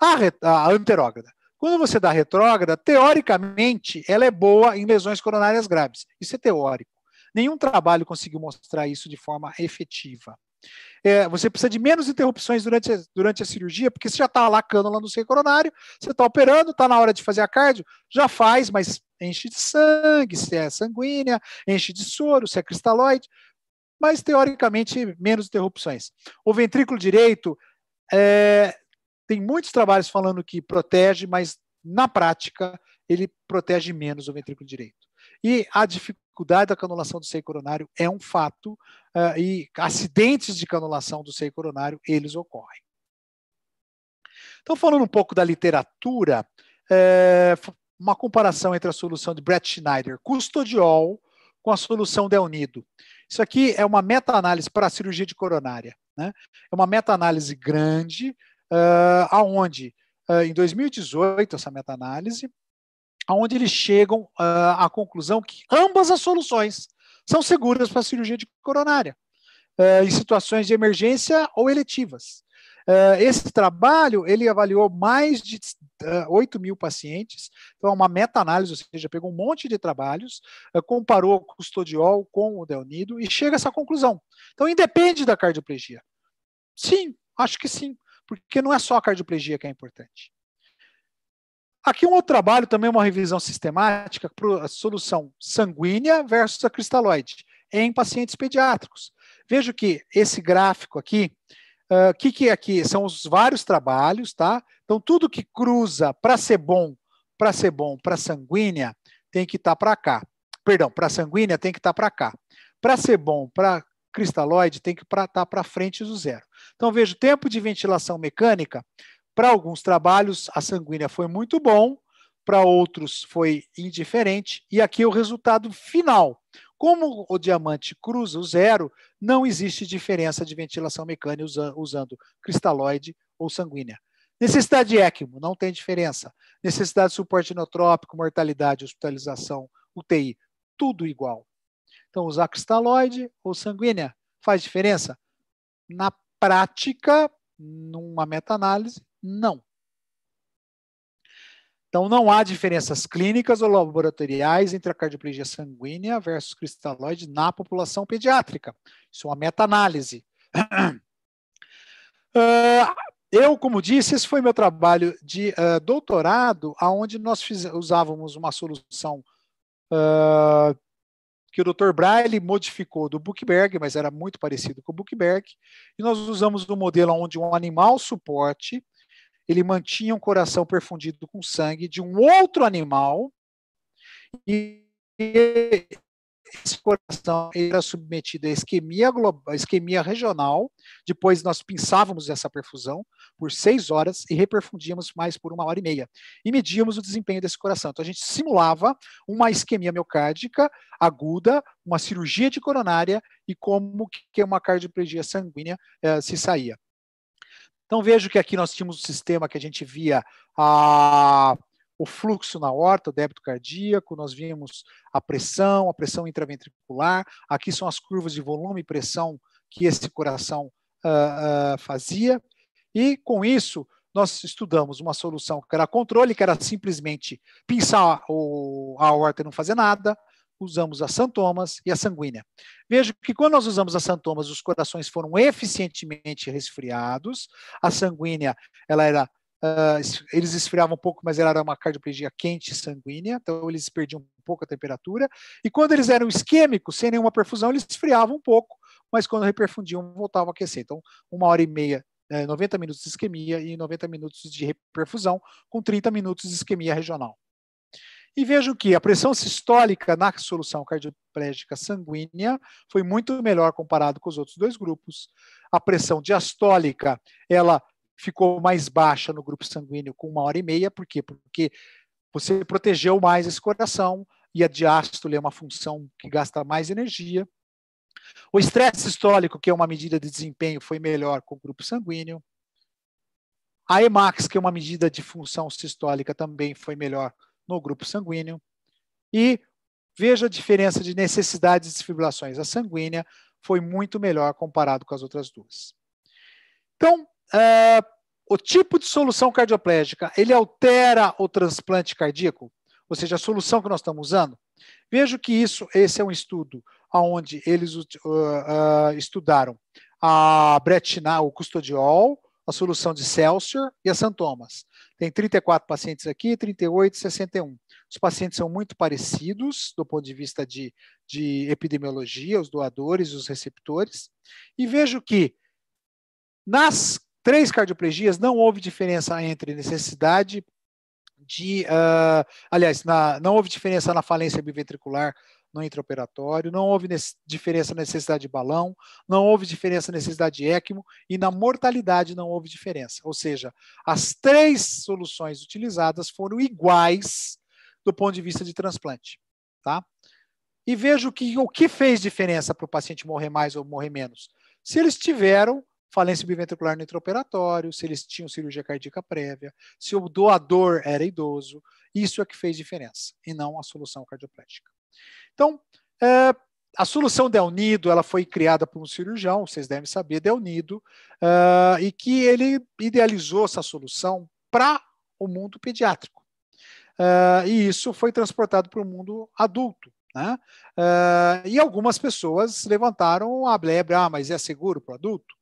A, a anterógrada. Quando você dá retrógrada, teoricamente, ela é boa em lesões coronárias graves. Isso é teórico. Nenhum trabalho conseguiu mostrar isso de forma efetiva. É, você precisa de menos interrupções durante a, durante a cirurgia, porque você já está lá cânula no seio coronário, você está operando, está na hora de fazer a cardio, já faz, mas enche de sangue, se é sanguínea, enche de soro, se é cristalóide, mas teoricamente menos interrupções. O ventrículo direito é, tem muitos trabalhos falando que protege, mas na prática ele protege menos o ventrículo direito. E a dificuldade da canulação do seio coronário é um fato, uh, e acidentes de canulação do seio coronário, eles ocorrem. Então, falando um pouco da literatura, é, uma comparação entre a solução de Brett Schneider, custodiol, com a solução Delnido. Isso aqui é uma meta-análise para a cirurgia de coronária. Né? É uma meta-análise grande, uh, aonde uh, em 2018, essa meta-análise, onde eles chegam uh, à conclusão que ambas as soluções são seguras para a cirurgia de coronária, uh, em situações de emergência ou eletivas. Uh, esse trabalho ele avaliou mais de uh, 8 mil pacientes, então é uma meta-análise, ou seja, pegou um monte de trabalhos, uh, comparou o custodiol com o delnido e chega a essa conclusão. Então, independe da cardioplegia. Sim, acho que sim, porque não é só a cardioplegia que é importante. Aqui um outro trabalho, também uma revisão sistemática para a solução sanguínea versus a cristalóide em pacientes pediátricos. Vejo que esse gráfico aqui, ah, o uh, que, que é aqui? São os vários trabalhos, tá? Então, tudo que cruza para ser bom, para ser bom, para sanguínea, tem que estar tá para cá. Perdão, para sanguínea tem que estar tá para cá. Para ser bom, para cristalóide, tem que estar tá para frente do zero. Então, vejo tempo de ventilação mecânica para alguns trabalhos, a sanguínea foi muito bom, para outros foi indiferente, e aqui é o resultado final. Como o diamante cruza o zero, não existe diferença de ventilação mecânica usando cristalóide ou sanguínea. Necessidade de ECMO, não tem diferença. Necessidade de suporte inotrópico, mortalidade, hospitalização, UTI, tudo igual. Então, usar cristalóide ou sanguínea faz diferença? Na prática, numa meta-análise, não. Então, não há diferenças clínicas ou laboratoriais entre a cardioplegia sanguínea versus cristalóide na população pediátrica. Isso é uma meta-análise. Ah, eu, como disse, esse foi meu trabalho de ah, doutorado, onde nós usávamos uma solução ah, que o Dr. Braille modificou do Buchberg, mas era muito parecido com o Buchberg, e nós usamos um modelo onde um animal suporte ele mantinha um coração perfundido com sangue de um outro animal, e esse coração era submetido a isquemia, global, isquemia regional. Depois nós pinçávamos essa perfusão por seis horas e reperfundíamos mais por uma hora e meia. E medíamos o desempenho desse coração. Então a gente simulava uma isquemia miocárdica aguda, uma cirurgia de coronária e como que uma cardioplegia sanguínea eh, se saía. Então vejo que aqui nós tínhamos um sistema que a gente via a, o fluxo na horta, o débito cardíaco, nós vimos a pressão, a pressão intraventricular, aqui são as curvas de volume e pressão que esse coração uh, uh, fazia, e com isso nós estudamos uma solução que era controle, que era simplesmente pinçar o, a horta e não fazer nada, usamos a Santomas e a sanguínea. Vejo que quando nós usamos a Santomas, os corações foram eficientemente resfriados. A sanguínea, ela era Uh, eles esfriavam um pouco, mas era uma cardioplegia quente sanguínea, então eles perdiam um pouco a temperatura. E quando eles eram isquêmicos, sem nenhuma perfusão, eles esfriavam um pouco, mas quando reperfundiam, voltavam a aquecer. Então, uma hora e meia, 90 é, minutos de isquemia e 90 minutos de reperfusão, com 30 minutos de isquemia regional e vejo que a pressão sistólica na solução cardioplégica sanguínea foi muito melhor comparado com os outros dois grupos. A pressão diastólica, ela ficou mais baixa no grupo sanguíneo com uma hora e meia, por quê? Porque você protegeu mais esse coração e a diástole é uma função que gasta mais energia. O estresse sistólico que é uma medida de desempenho, foi melhor com o grupo sanguíneo. A EMAX, que é uma medida de função sistólica, também foi melhor no grupo sanguíneo. E veja a diferença de necessidades de desfibrilações. A sanguínea foi muito melhor comparado com as outras duas. Então, uh, o tipo de solução cardioplégica, ele altera o transplante cardíaco? Ou seja, a solução que nós estamos usando? Vejo que isso, esse é um estudo onde eles uh, uh, estudaram a bretina, o custodiol, a solução de Celsior e a santomas. Tem 34 pacientes aqui, 38, 61. Os pacientes são muito parecidos do ponto de vista de, de epidemiologia, os doadores, os receptores. E vejo que nas três cardioplegias não houve diferença entre necessidade de. Uh, aliás, na, não houve diferença na falência biventricular no intraoperatório, não houve diferença na necessidade de balão, não houve diferença na necessidade de ECMO e na mortalidade não houve diferença. Ou seja, as três soluções utilizadas foram iguais do ponto de vista de transplante. Tá? E vejo que o que fez diferença para o paciente morrer mais ou morrer menos. Se eles tiveram falência biventricular no intraoperatório, se eles tinham cirurgia cardíaca prévia, se o doador era idoso. Isso é que fez diferença, e não a solução cardioplética. Então, é, a solução Del Nido ela foi criada por um cirurgião, vocês devem saber, Del Nido, é, e que ele idealizou essa solução para o mundo pediátrico. É, e isso foi transportado para o mundo adulto. Né? É, e algumas pessoas levantaram a blebre, ah, mas é seguro para o adulto?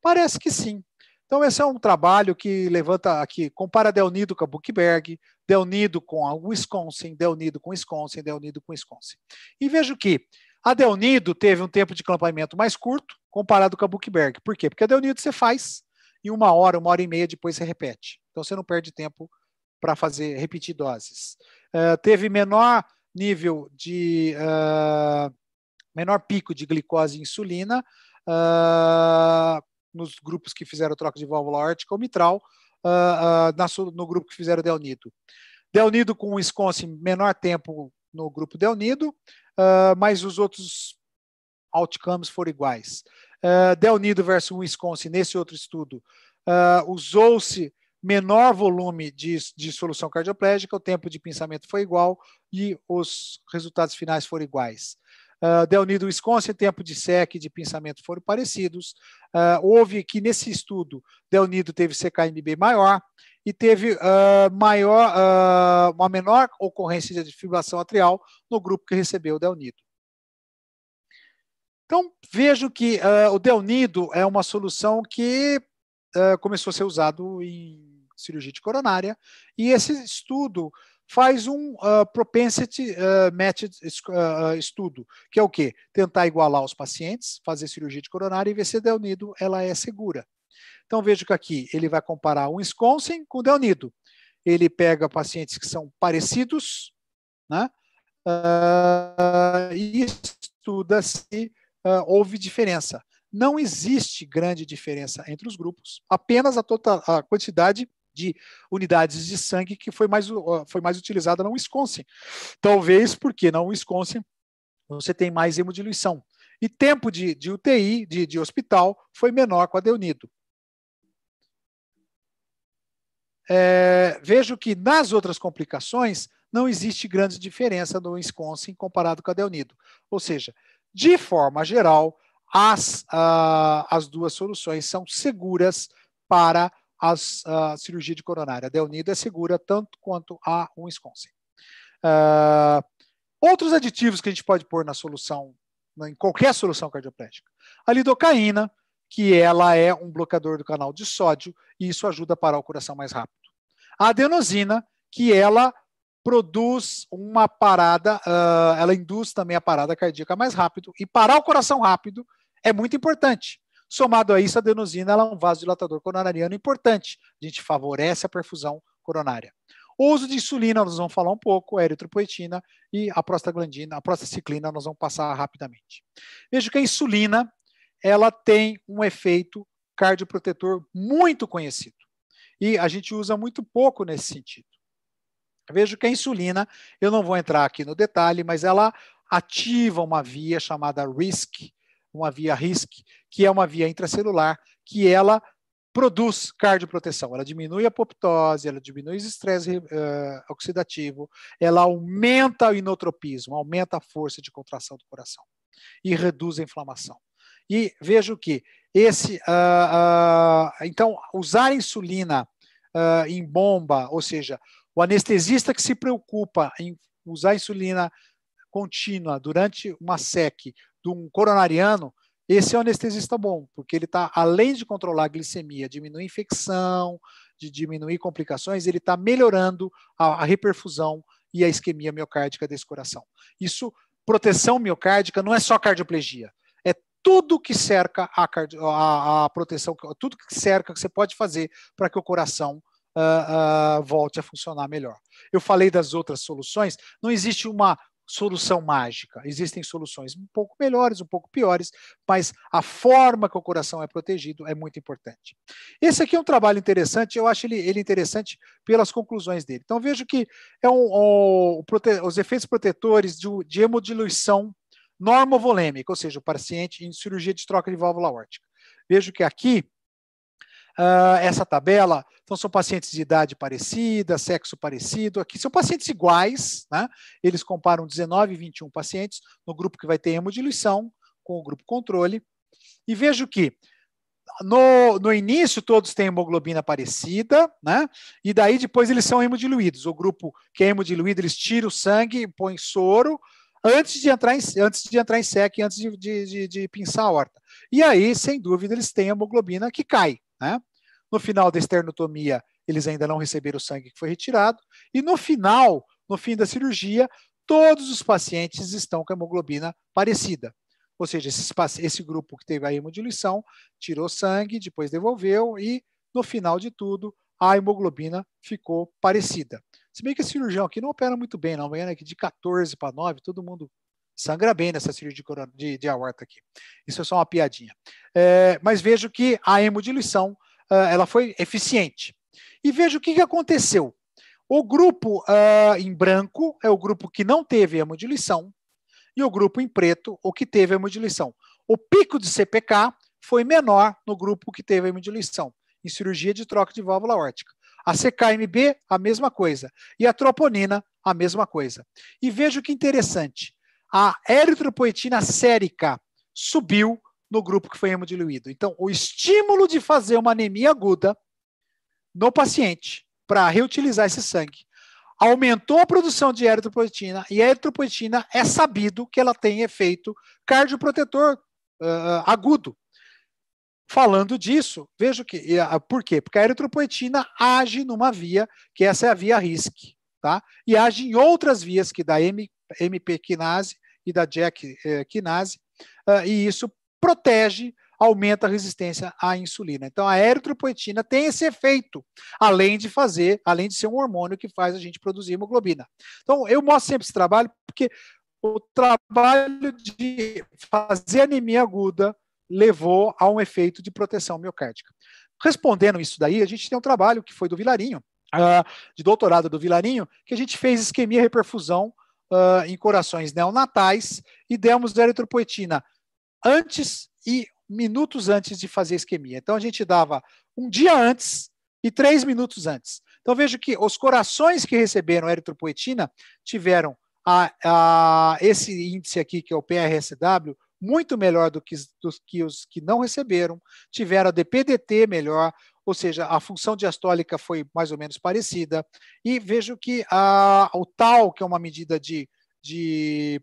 Parece que sim. Então, esse é um trabalho que levanta aqui, compara Del Nido com a Buchberg, Deu unido com a Wisconsin, deu unido com Wisconsin, deu unido com Wisconsin. E vejo que a deu unido teve um tempo de acampamento mais curto comparado com a Buckberg. Por quê? Porque a deu unido você faz em uma hora, uma hora e meia, depois você repete. Então você não perde tempo para fazer repetir doses. Uh, teve menor nível de uh, menor pico de glicose e insulina uh, nos grupos que fizeram troca de válvula órtica ou mitral, uh, uh, na, no grupo que fizeram Del Nido. Del Nido com o Wisconsin, menor tempo no grupo Del Nido, uh, mas os outros outcomes foram iguais. Del Nido versus Wisconsin, nesse outro estudo, usou-se menor volume de, de solução cardioplégica, o tempo de pensamento foi igual e os resultados finais foram iguais. Ah, Delnido Del Nido, Wisconsin, tempo de SEC e de pensamento foram parecidos. Uh, houve que nesse estudo, Del Nido teve CKMB maior e teve uh, maior, uma menor ocorrência de fibrilação atrial no grupo que recebeu Del Nido. Então, vejo que o Del Nido é uma solução que começou a ser usado em cirurgia de coronária e esse estudo faz um uh, propensity uh, matched uh, estudo, que é o quê? Tentar igualar os pacientes, fazer cirurgia de coronária e ver se Del Delnido ela é segura. Então veja que aqui ele vai comparar o Wisconsin com o Delnido Ele pega pacientes que são parecidos, né? e estuda se houve diferença. Não existe grande diferença entre os grupos, apenas a, total, a quantidade de unidades de sangue que foi mais, foi mais utilizada no Wisconsin. Talvez porque no Wisconsin você tem mais hemodiluição. E tempo de, de UTI, de, de hospital, foi menor com a Deunido. É, vejo que nas outras complicações não existe grande diferença no Wisconsin comparado com a Delnido. Ou seja, de forma geral, as, ah, as duas soluções são seguras para as, a cirurgia de coronária delnida é segura tanto quanto a um Wisconsin. Uh, outros aditivos que a gente pode pôr na solução, em qualquer solução cardioplégica. A lidocaína, que ela é um bloqueador do canal de sódio e isso ajuda a parar o coração mais rápido. A adenosina, que ela produz uma parada, uh, ela induz também a parada cardíaca mais rápido e parar o coração rápido é muito importante. Somado a isso, a adenosina é um vasodilatador coronariano importante. A gente favorece a perfusão coronária. O uso de insulina, nós vamos falar um pouco, eritropoetina e a prostaglandina, a prostaciclina, nós vamos passar rapidamente. Veja que a insulina, ela tem um efeito cardioprotetor muito conhecido. E a gente usa muito pouco nesse sentido. Veja que a insulina, eu não vou entrar aqui no detalhe, mas ela ativa uma via chamada RISC, uma via RISC, que é uma via intracelular, que ela produz cardioproteção. Ela diminui a apoptose, ela diminui o estresse uh, oxidativo, ela aumenta o inotropismo, aumenta a força de contração do coração e reduz a inflamação. E vejo que esse, uh, uh, então, usar insulina ah, em bomba, ou seja, o anestesista que se preocupa em usar insulina contínua durante uma SEC de um coronariano, esse é um anestesista bom, porque ele está, além de controlar a glicemia, diminuir a infecção, de diminuir complicações, ele está melhorando a, a reperfusão e a isquemia miocárdica desse coração. Isso, proteção miocárdica, não é só cardioplegia é tudo que cerca a, a, a, proteção, tudo que cerca que você pode fazer para que o coração uh, uh, volte a funcionar melhor. Eu falei das outras soluções, não existe uma solução mágica. Existem soluções um pouco melhores, um pouco piores, mas a forma que o coração é protegido é muito importante. Esse aqui é um trabalho interessante, eu acho ele, ele interessante pelas conclusões dele. Então, vejo que é um, um, os efeitos protetores de, de hemodiluição normovolêmica, ou seja, o paciente em cirurgia de troca de válvula aórtica. Vejo que aqui uh, essa tabela. Então, são pacientes de idade parecida, sexo parecido. Aqui são pacientes iguais, né? Eles comparam 19 e 21 pacientes no grupo que vai ter hemodiluição com o grupo controle. E vejo que no, no início todos têm hemoglobina parecida, né? E daí depois eles são hemodiluídos. O grupo que é hemodiluído, eles tiram o sangue, põem soro, antes de entrar em, antes de entrar em sec, antes de, de, de, de pinçar a horta. E aí, sem dúvida, eles têm hemoglobina que cai. Né? No final da esternotomia, eles ainda não receberam o sangue que foi retirado. E no final, no fim da cirurgia, todos os pacientes estão com hemoglobina parecida. Ou seja, esse, esse grupo que teve a hemodiluição tirou sangue, depois devolveu e, no final de tudo, a hemoglobina ficou parecida. Se bem que esse cirurgião aqui não opera muito bem, não. Vendo aqui é de 14 para 9, todo mundo sangra bem nessa cirurgia de, de, de aorta aqui. Isso é só uma piadinha. É, mas vejo que a hemodiluição ah, ela foi eficiente. E veja o que, que aconteceu. O grupo uh, em branco é o grupo que não teve hemodiluição e o grupo em preto, o que teve hemodiluição. O pico de CPK foi menor no grupo que teve hemodiluição, em cirurgia de troca de válvula órtica. A CKMB, a mesma coisa. E a troponina, a mesma coisa. E veja o que interessante. A eritropoetina sérica subiu no grupo que foi hemodiluído. Então, o estímulo de fazer uma anemia aguda no paciente para reutilizar esse sangue aumentou a produção de eritropoetina e a eritropoetina é sabido que ela tem efeito cardioprotetor uh, agudo. Falando disso, vejo que uh, por quê? Porque a eritropoetina age numa via que essa é a via RISC, tá? E age em outras vias que da M, MP quinase e da JAK kinase eh, quinase, uh, e isso protege, aumenta a resistência à insulina. Então a eritropoetina tem esse efeito, além de fazer, além de ser um hormônio que faz a gente produzir hemoglobina. Então eu mostro sempre esse trabalho porque o trabalho de fazer anemia aguda levou a um efeito de proteção miocárdica. Respondendo isso daí, a gente tem um trabalho que foi do Vilarinho, ah, de doutorado do Vilarinho, que a gente fez isquemia e reperfusão ah, em corações neonatais e demos eritropoetina antes e minutos antes de fazer a isquemia. Então a gente dava um dia antes e três minutos antes. Então vejo que os corações que receberam eritropoetina tiveram a, a, esse índice aqui, que é o PRSW, muito melhor do que, do que os que não receberam, tiveram a DPDT melhor, ou seja, a função diastólica foi mais ou menos parecida, e vejo que a, o TAL, que é uma medida de, de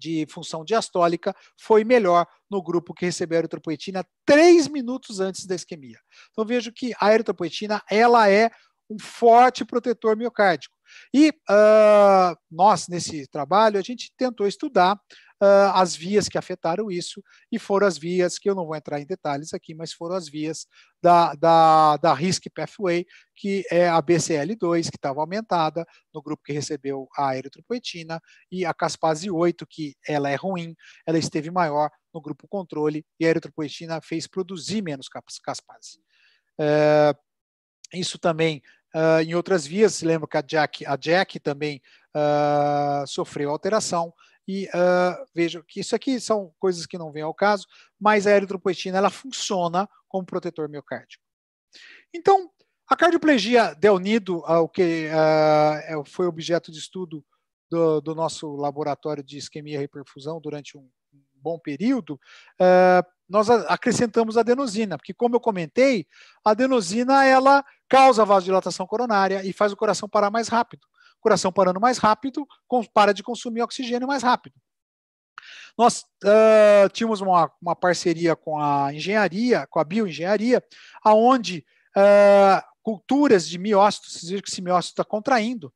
de função diastólica foi melhor no grupo que recebeu a eritropoetina três minutos antes da isquemia. Então vejo que a eritropoetina ela é um forte protetor miocárdico. E uh, nós, nesse trabalho, a gente tentou estudar uh, as vias que afetaram isso, e foram as vias, que eu não vou entrar em detalhes aqui, mas foram as vias da, da, da Risk Pathway, que é a BCL2, que estava aumentada no grupo que recebeu a eritropoetina e a caspase 8, que ela é ruim, ela esteve maior no grupo controle, e a eritropoetina fez produzir menos caspase. Uh, isso também Uh, em outras vias, lembro que a Jack, a Jack também uh, sofreu alteração. E uh, que isso aqui são coisas que não vêm ao caso, mas a eritropoetina ela funciona como protetor miocárdico. Então, a cardioplegia del nido, ah, o que uh, foi objeto de estudo do, do, nosso laboratório de isquemia e hiperfusão durante um bom período, uh, nós acrescentamos a adenosina, porque como eu comentei, a adenosina ela causa vasodilatação coronária e faz o coração parar mais rápido coração parando mais rápido, com, para de consumir oxigênio mais rápido. Nós uh, tínhamos uma, uma, parceria com a engenharia, com a bioengenharia, aonde uh, culturas de miócitos vocês diz que esse miócito está contraindo,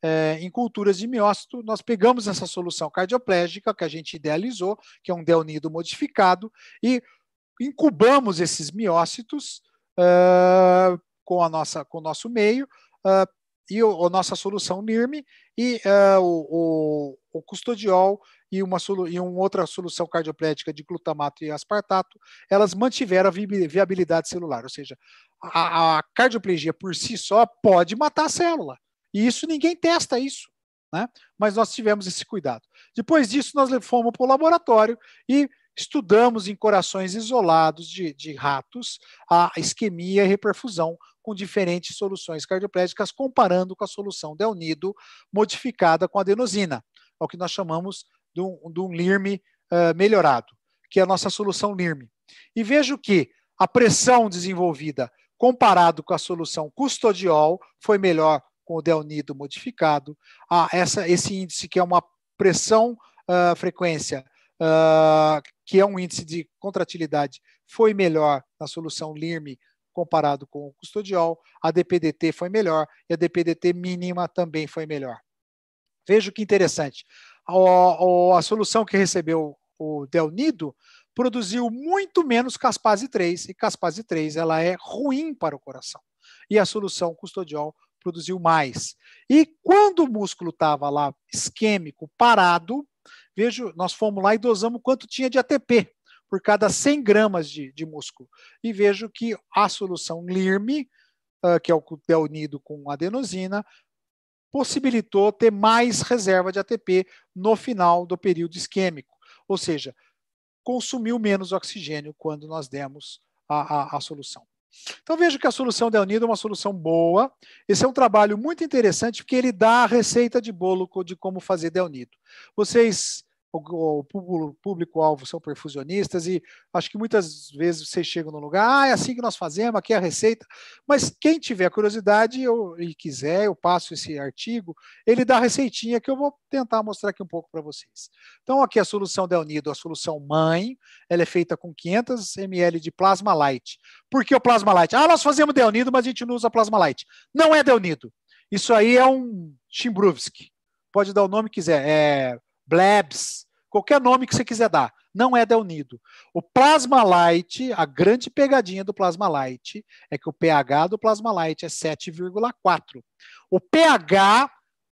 é, em culturas de miócito, nós pegamos essa solução cardioplégica que a gente idealizou, que é um delnido modificado, e incubamos esses miócitos uh, com, a nossa, com o nosso meio, uh, e o, a nossa solução NIRM e uh, o, o, o, custodiol e uma, e uma outra solução cardioplética de glutamato e aspartato, elas mantiveram a viabilidade celular, ou seja, a, a cardioplegia por si só pode matar a célula. E isso ninguém testa isso. Né? Mas nós tivemos esse cuidado. Depois disso, nós fomos para o laboratório e estudamos em corações isolados de, de ratos a isquemia e reperfusão com diferentes soluções cardioplégicas, comparando com a solução Delnido modificada com adenosina, o que nós chamamos de um, de um LIRME uh, eh, melhorado, que é a nossa solução LIRME. E vejo que a pressão desenvolvida comparado com a solução custodiol foi melhor com o Delnido modificado. Ah, essa, esse índice que é uma pressão uh, frequência Uh, que é um índice de contratilidade, foi melhor na solução LIRME comparado com o custodial, a DPDT foi melhor e a DPDT mínima também foi melhor. Veja que interessante. A, a solução que recebeu o Del Nido produziu muito menos caspase 3 e caspase 3 ela é ruim para o coração. E a solução custodial produziu mais. E quando o músculo estava lá isquêmico, parado, vejo, nós fomos lá e dosamos quanto tinha de ATP por cada 100 gramas de, de músculo. E vejo que a solução LIRME, uh, que é o que é unido com adenosina, possibilitou ter mais reserva de ATP no final do período isquêmico. Ou seja, consumiu menos oxigênio quando nós demos a, a, a solução. Então vejo que a solução da Unido é uma solução boa. Esse é um trabalho muito interessante porque ele dá a receita de bolo de como fazer Delnido. Vocês o, público-alvo são perfusionistas, e acho que muitas vezes vocês chegam no lugar, ah, é assim que nós fazemos, aqui é a receita. Mas quem tiver curiosidade eu, e quiser, eu passo esse artigo, ele dá a receitinha que eu vou tentar mostrar aqui um pouco para vocês. Então, aqui a solução Del Nido, a solução mãe, ela é feita com 500 ml de plasma light. Por que o plasma light? Ah, nós fazemos Del Nido, mas a gente não usa plasma light. Não é Del Nido. Isso aí é um Chimbrovski. Pode dar o nome que quiser. É Blebs, qualquer nome que você quiser dar, não é Del Nido. O plasma light, a grande pegadinha do plasma light é que o pH do plasma light é 7,4. O pH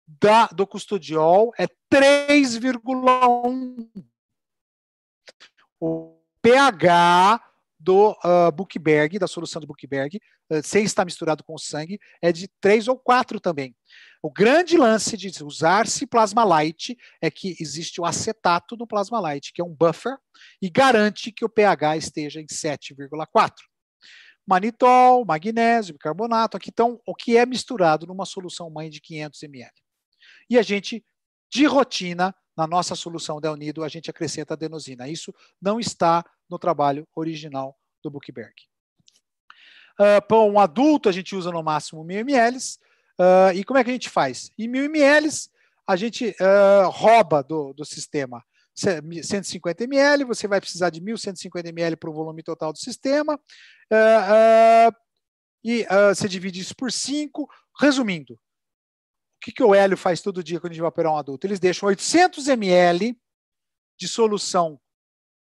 da, do custodiol é 3,1. O pH do uh, Buchberg, da solução de Buchberg, uh, sem estar misturado com o sangue, é de 3 ou 4 também. O grande lance de usar-se plasma light é que existe o acetato do plasma light, que é um buffer, e garante que o pH esteja em 7,4. Manitol, magnésio, bicarbonato, aqui estão o que é misturado numa solução mãe de 500 ml. E a gente, de rotina, na nossa solução de unido, a gente acrescenta adenosina. Isso não está no trabalho original do Buchberg. Uh, ah, para um adulto, a gente usa no máximo 1.000 ml. Uh, e como é que a gente faz? Em mil ml, a gente uh, rouba do, do sistema. 150 ml, você vai precisar de 1.150 ml para o volume total do sistema. Uh, uh, e uh, você divide isso por 5. Resumindo, o que, que o hélio faz todo dia quando a gente vai operar um adulto? Eles deixam 800 ml de solução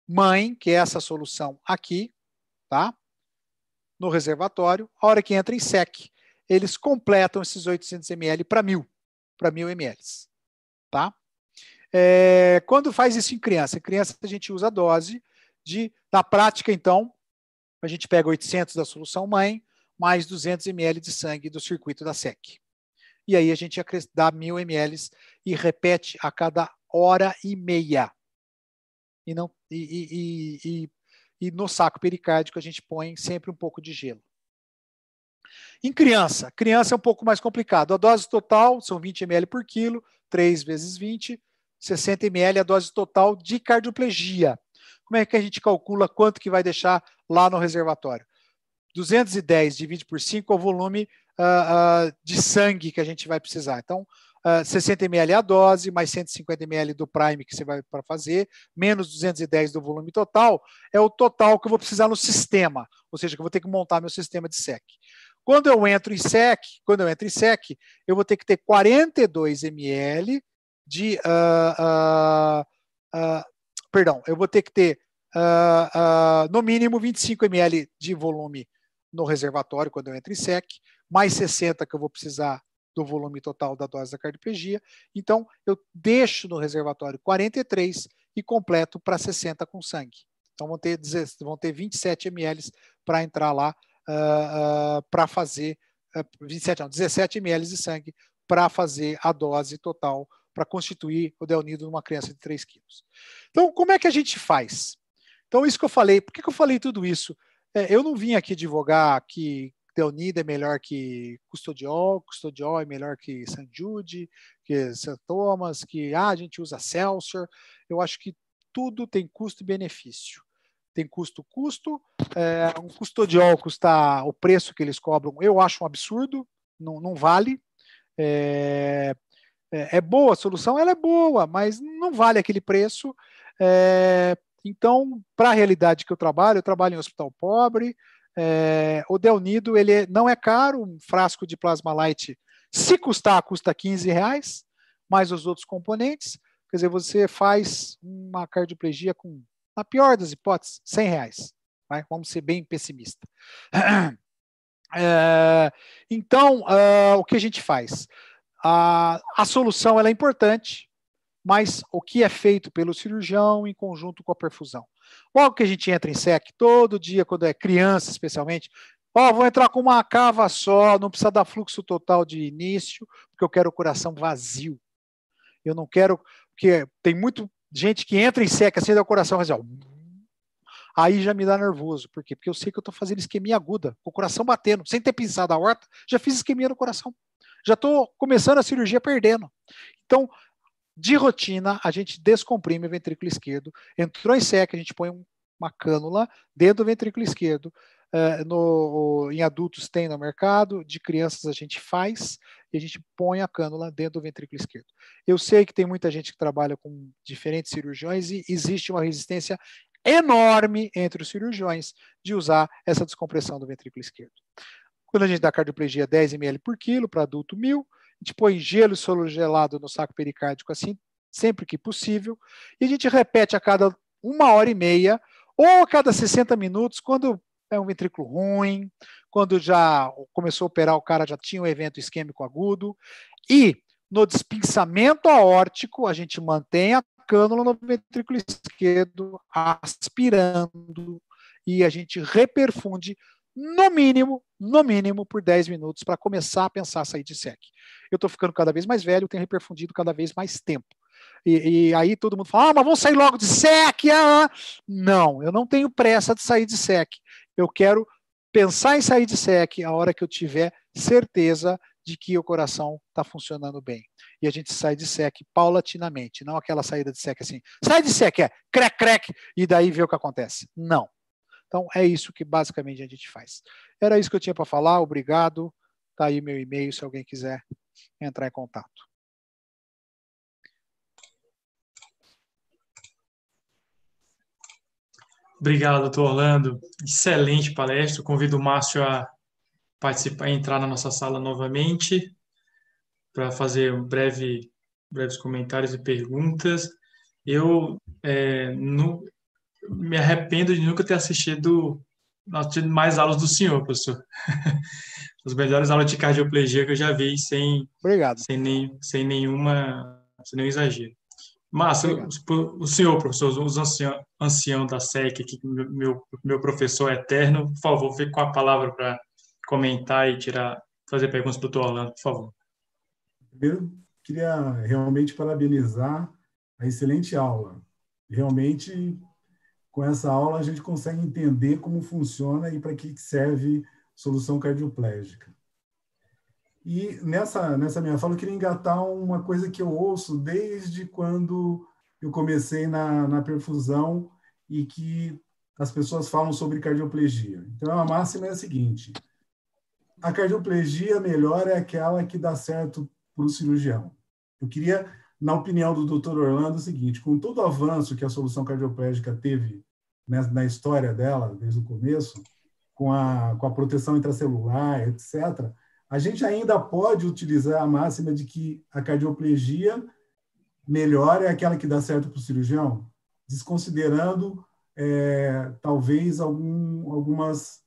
mãe, que é essa solução aqui, tá? no reservatório, a hora que entra em sec eles completam esses 800 ml para 1.000, para mil ml. Tá? É, quando faz isso em criança? Em criança a gente usa a dose de, na prática, então, a gente pega 800 da solução mãe, mais 200 ml de sangue do circuito da SEC. E aí a gente dá 1.000 ml e repete a cada hora e meia. E, não, e, e, e, e no saco pericárdico a gente põe sempre um pouco de gelo. Em criança, criança é um pouco mais complicado. A dose total são 20 ml por quilo, 3 vezes 20, 60 ml é a dose total de cardioplegia. Como é que a gente calcula quanto que vai deixar lá no reservatório? 210 dividido por 5 é o volume uh, uh, de sangue que a gente vai precisar. Então, uh, 60 ml é a dose, mais 150 ml do prime que você vai para fazer, menos 210 do volume total, é o total que eu vou precisar no sistema, ou seja, que eu vou ter que montar meu sistema de SEC. Quando eu entro em sec, quando eu entro em sec, eu vou ter que ter 42 ml de, uh, uh, uh, perdão, eu vou ter que ter no mínimo 25 ml de volume no reservatório quando eu entro em sec, mais 60 que eu vou precisar do volume total da dose da cardiopegia. Então, eu deixo no reservatório 43 e completo para 60 com sangue. Então, vão ter, vão ter 27 ml para entrar lá uh, ah, uh, ah, para fazer uh, ah, 27 não, 17 ml de sangue para fazer a dose total para constituir o delnido numa criança de 3 quilos. Então, como é que a gente faz? Então, isso que eu falei, por que, que eu falei tudo isso? É, eu não vim aqui advogar que Delnido é melhor que Custodiol, Custodiol é melhor que San Jude, que St. Thomas, que ah, a gente usa Celsior. Eu acho que tudo tem custo e benefício tem custo-custo. É, eh, um custodial custa o preço que eles cobram, eu acho um absurdo, não, não vale. É, é, boa a solução, ela é boa, mas não vale aquele preço. É, então, para a realidade que eu trabalho, eu trabalho em hospital pobre. É, o Delnido ele não é caro, um frasco de plasma light, se custar, custa 15 reais, mais os outros componentes. Quer dizer, você faz uma cardioplegia com na pior das hipóteses, 100 reais. Vai? Né? Vamos ser bem pessimista. É, então, é, o que a gente faz? A, a solução é importante, mas o que é feito pelo cirurgião em conjunto com a perfusão? Logo que a gente entra em SEC, todo dia, quando é criança especialmente, ó, vou entrar com uma cava só, não precisa dar fluxo total de início, porque eu quero o coração vazio. Eu não quero, porque tem muito gente que entra e seca, assim, dá o coração, faz assim, aí já me dá nervoso. Por quê? Porque eu sei que eu estou fazendo isquemia aguda, com o coração batendo, sem ter pensado a horta, já fiz isquemia no coração. Já estou começando a cirurgia perdendo. Então, de rotina, a gente descomprime o ventrículo esquerdo. Entrou em seca, a gente põe uma cânula dentro do ventrículo esquerdo. Uh, no, em adultos tem no mercado, de crianças a gente faz e a gente põe a cânula dentro do ventrículo esquerdo. Eu sei que tem muita gente que trabalha com diferentes cirurgiões e existe uma resistência enorme entre os cirurgiões de usar essa descompressão do ventrículo esquerdo. Quando a gente dá cardioplegia 10 ml por quilo para adulto 1000, a gente põe gelo e solo gelado no saco pericárdico assim sempre que possível, e a gente repete a cada uma hora e meia ou a cada 60 minutos, quando é um ventrículo ruim, quando já começou a operar, o cara já tinha um evento isquêmico agudo. E no despinçamento aórtico, a gente mantém a cânula no ventrículo esquerdo, aspirando, e a gente reperfunde no mínimo, no mínimo, por 10 minutos para começar a pensar sair de SEC. Eu estou ficando cada vez mais velho, tenho reperfundido cada vez mais tempo. E, e, aí todo mundo fala, ah, mas vamos sair logo de SEC. Ah. ah. Não, eu não tenho pressa de sair de SEC eu quero pensar em sair de SEC a hora que eu tiver certeza de que o coração está funcionando bem. E a gente sai de SEC paulatinamente, não aquela saída de SEC assim, sai de SEC, é crec, crec, e daí vê o que acontece. Não. Então, é isso que basicamente a gente faz. Era isso que eu tinha para falar, obrigado. Está aí meu e-mail se alguém quiser entrar em contato. Obrigado, doutor Orlando. Excelente palestra. Convido o Márcio a participar, a entrar na nossa sala novamente para fazer um breve, breves comentários e perguntas. Eu é, me arrependo de nunca ter assistido, assistido mais aulas do senhor, professor. As melhores aulas de cardioplegia que eu já vi, sem, Obrigado. sem, nem, sem, nenhuma, sem nenhum exagero. Márcio, o senhor, professor, os ancião, ancião da SEC, que meu, meu professor eterno, por favor, fique com a palavra para comentar e tirar, fazer perguntas para o Orlando, por favor. Primeiro, queria realmente parabenizar a excelente aula. Realmente, com essa aula, a gente consegue entender como funciona e para que serve solução cardioplégica. E nessa, nessa minha fala, eu queria engatar uma coisa que eu ouço desde quando eu comecei na, na perfusão e que as pessoas falam sobre cardioplegia. Então, a máxima é a seguinte: a cardioplegia melhor é aquela que dá certo para o cirurgião. Eu queria, na opinião do Dr. Orlando, o seguinte: com todo o avanço que a solução cardioplégica teve né, na história dela, desde o começo, com a, com a proteção intracelular, etc., a gente ainda pode utilizar a máxima de que a cardioplegia melhor é aquela que dá certo para o cirurgião, desconsiderando é, talvez algum, algumas,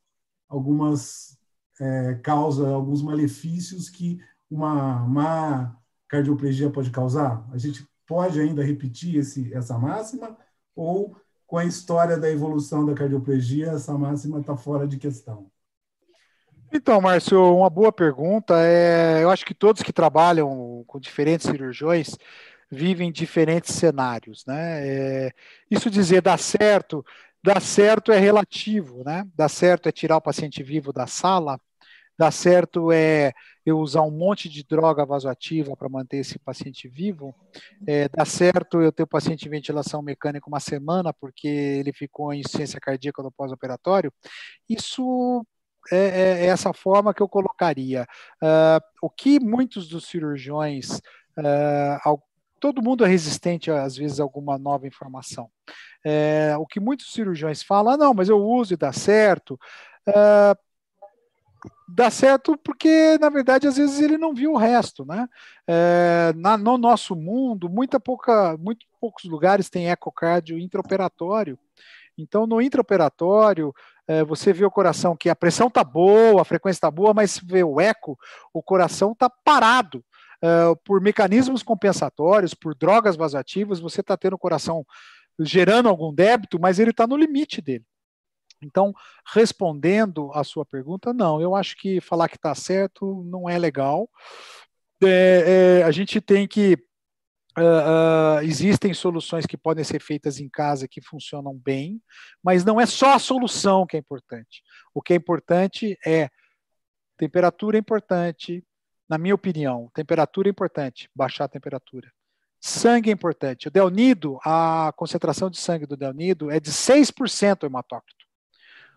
algumas é, causas, alguns malefícios que uma má cardioplegia pode causar? A gente pode ainda repetir esse, essa máxima ou com a história da evolução da cardioplegia, essa máxima está fora de questão? Então, Márcio, uma boa pergunta. É, eu acho que todos que trabalham com diferentes cirurgiões vivem diferentes cenários, né? É, isso dizer dá certo, dá certo é relativo, né? Dá certo é tirar o paciente vivo da sala, dá certo é eu usar um monte de droga vasoativa para manter esse paciente vivo, é, dá certo eu ter o paciente em ventilação mecânica uma semana porque ele ficou em insuficiência cardíaca no pós-operatório. Isso é, é, é essa forma que eu colocaria. Uh, o que muitos dos cirurgiões, uh, todo mundo é resistente às vezes a alguma nova informação. É, o que muitos cirurgiões falam, ah, não, mas eu uso e dá certo. Uh, dá certo porque, na verdade, às vezes ele não viu o resto, né? É, na, no nosso mundo, muita pouca, muito poucos lugares têm ecocardio intraoperatório. Então, no intraoperatório, é, você vê o coração que a pressão está boa, a frequência está boa, mas vê o eco, o coração está parado. Uh, por mecanismos compensatórios, por drogas vasoativas, você está tendo o coração gerando algum débito, mas ele está no limite dele. Então, respondendo a sua pergunta, não, eu acho que falar que está certo não é legal. É, é, a gente tem que Uh, uh, existem soluções que podem ser feitas em casa que funcionam bem, mas não é só a solução que é importante. O que é importante é temperatura é importante, na minha opinião, temperatura é importante, baixar a temperatura. Sangue é importante. O delnido, a concentração de sangue do delnido é de 6% hematócrito.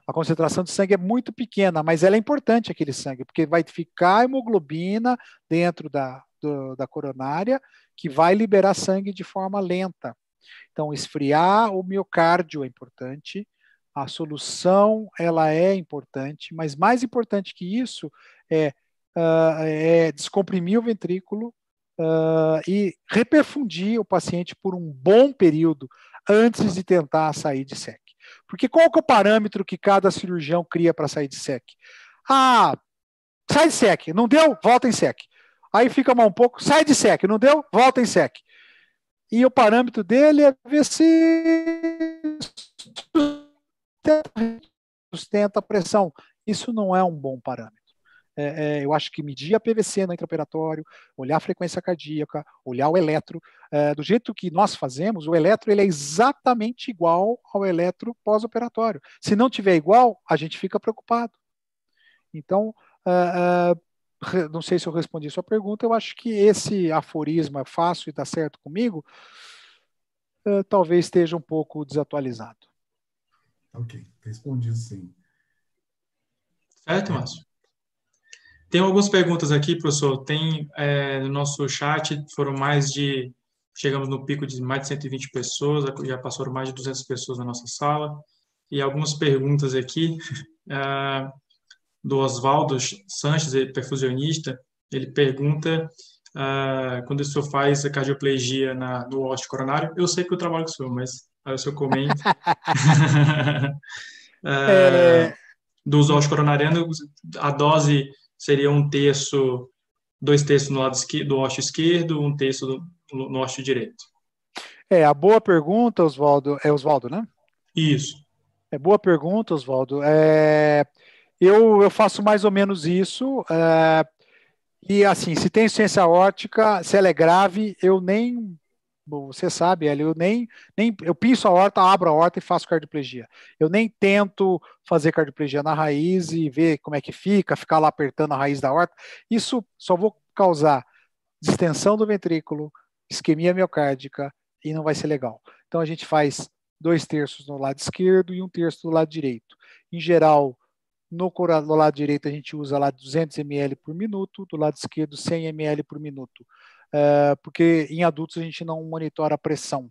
A concentração de sangue é muito pequena, mas ela é importante aquele sangue, porque vai ficar hemoglobina dentro da do, da coronária, que vai liberar sangue de forma lenta. Então, esfriar o miocárdio é importante, a solução ela é importante, mas mais importante que isso é, uh, é descomprimir o ventrículo uh, e reperfundir o paciente por um bom período antes de tentar sair de SEC. Porque qual que é o parâmetro que cada cirurgião cria para sair de SEC? Ah, sai de SEC, não deu? Volta em SEC aí fica mais um pouco, sai de SEC, não deu? Volta em SEC. E o parâmetro dele é ver se sustenta a pressão. Isso não é um bom parâmetro. É, é, eu acho que medir a PVC no intraoperatório, olhar a frequência cardíaca, olhar o eletro, é, do jeito que nós fazemos, o eletro ele é exatamente igual ao eletro pós-operatório. Se não tiver igual, a gente fica preocupado. Então, é, é, não sei se eu respondi sua pergunta, eu acho que esse aforisma é fácil e dá tá certo comigo, uh, talvez esteja um pouco desatualizado. Ok, respondido sim. Certo, Márcio? Tem algumas perguntas aqui, professor. Tem é, no nosso chat, foram mais de. Chegamos no pico de mais de 120 pessoas, já passaram mais de 200 pessoas na nossa sala. E algumas perguntas aqui. Uh, do Oswaldo Sanches, é perfusionista, ele pergunta uh, quando o senhor faz a cardioplegia na, no ósseo coronário. Eu sei que eu trabalho com o senhor, mas aí o senhor comenta. uh, é... Dos ossos coronarianos, a dose seria um terço, dois terços no lado esquerdo, do ósseo esquerdo, um terço do, no ósseo direito. É, a boa pergunta, Oswaldo. É Oswaldo, né? Isso. É boa pergunta, Oswaldo. É, eu, eu faço mais ou menos isso. É, e assim, se tem ciência ótica, se ela é grave, eu nem. Você sabe, Hélio, eu nem, nem. Eu pinço a horta, abro a horta e faço cardioplegia. Eu nem tento fazer cardioplegia na raiz e ver como é que fica, ficar lá apertando a raiz da horta. Isso só vou causar distensão do ventrículo, isquemia miocárdica e não vai ser legal. Então a gente faz dois terços no lado esquerdo e um terço do lado direito. Em geral, no, do lado direito, a gente usa lá 200 ml por minuto, do lado esquerdo, 100 ml por minuto, é, porque em adultos a gente não monitora a pressão.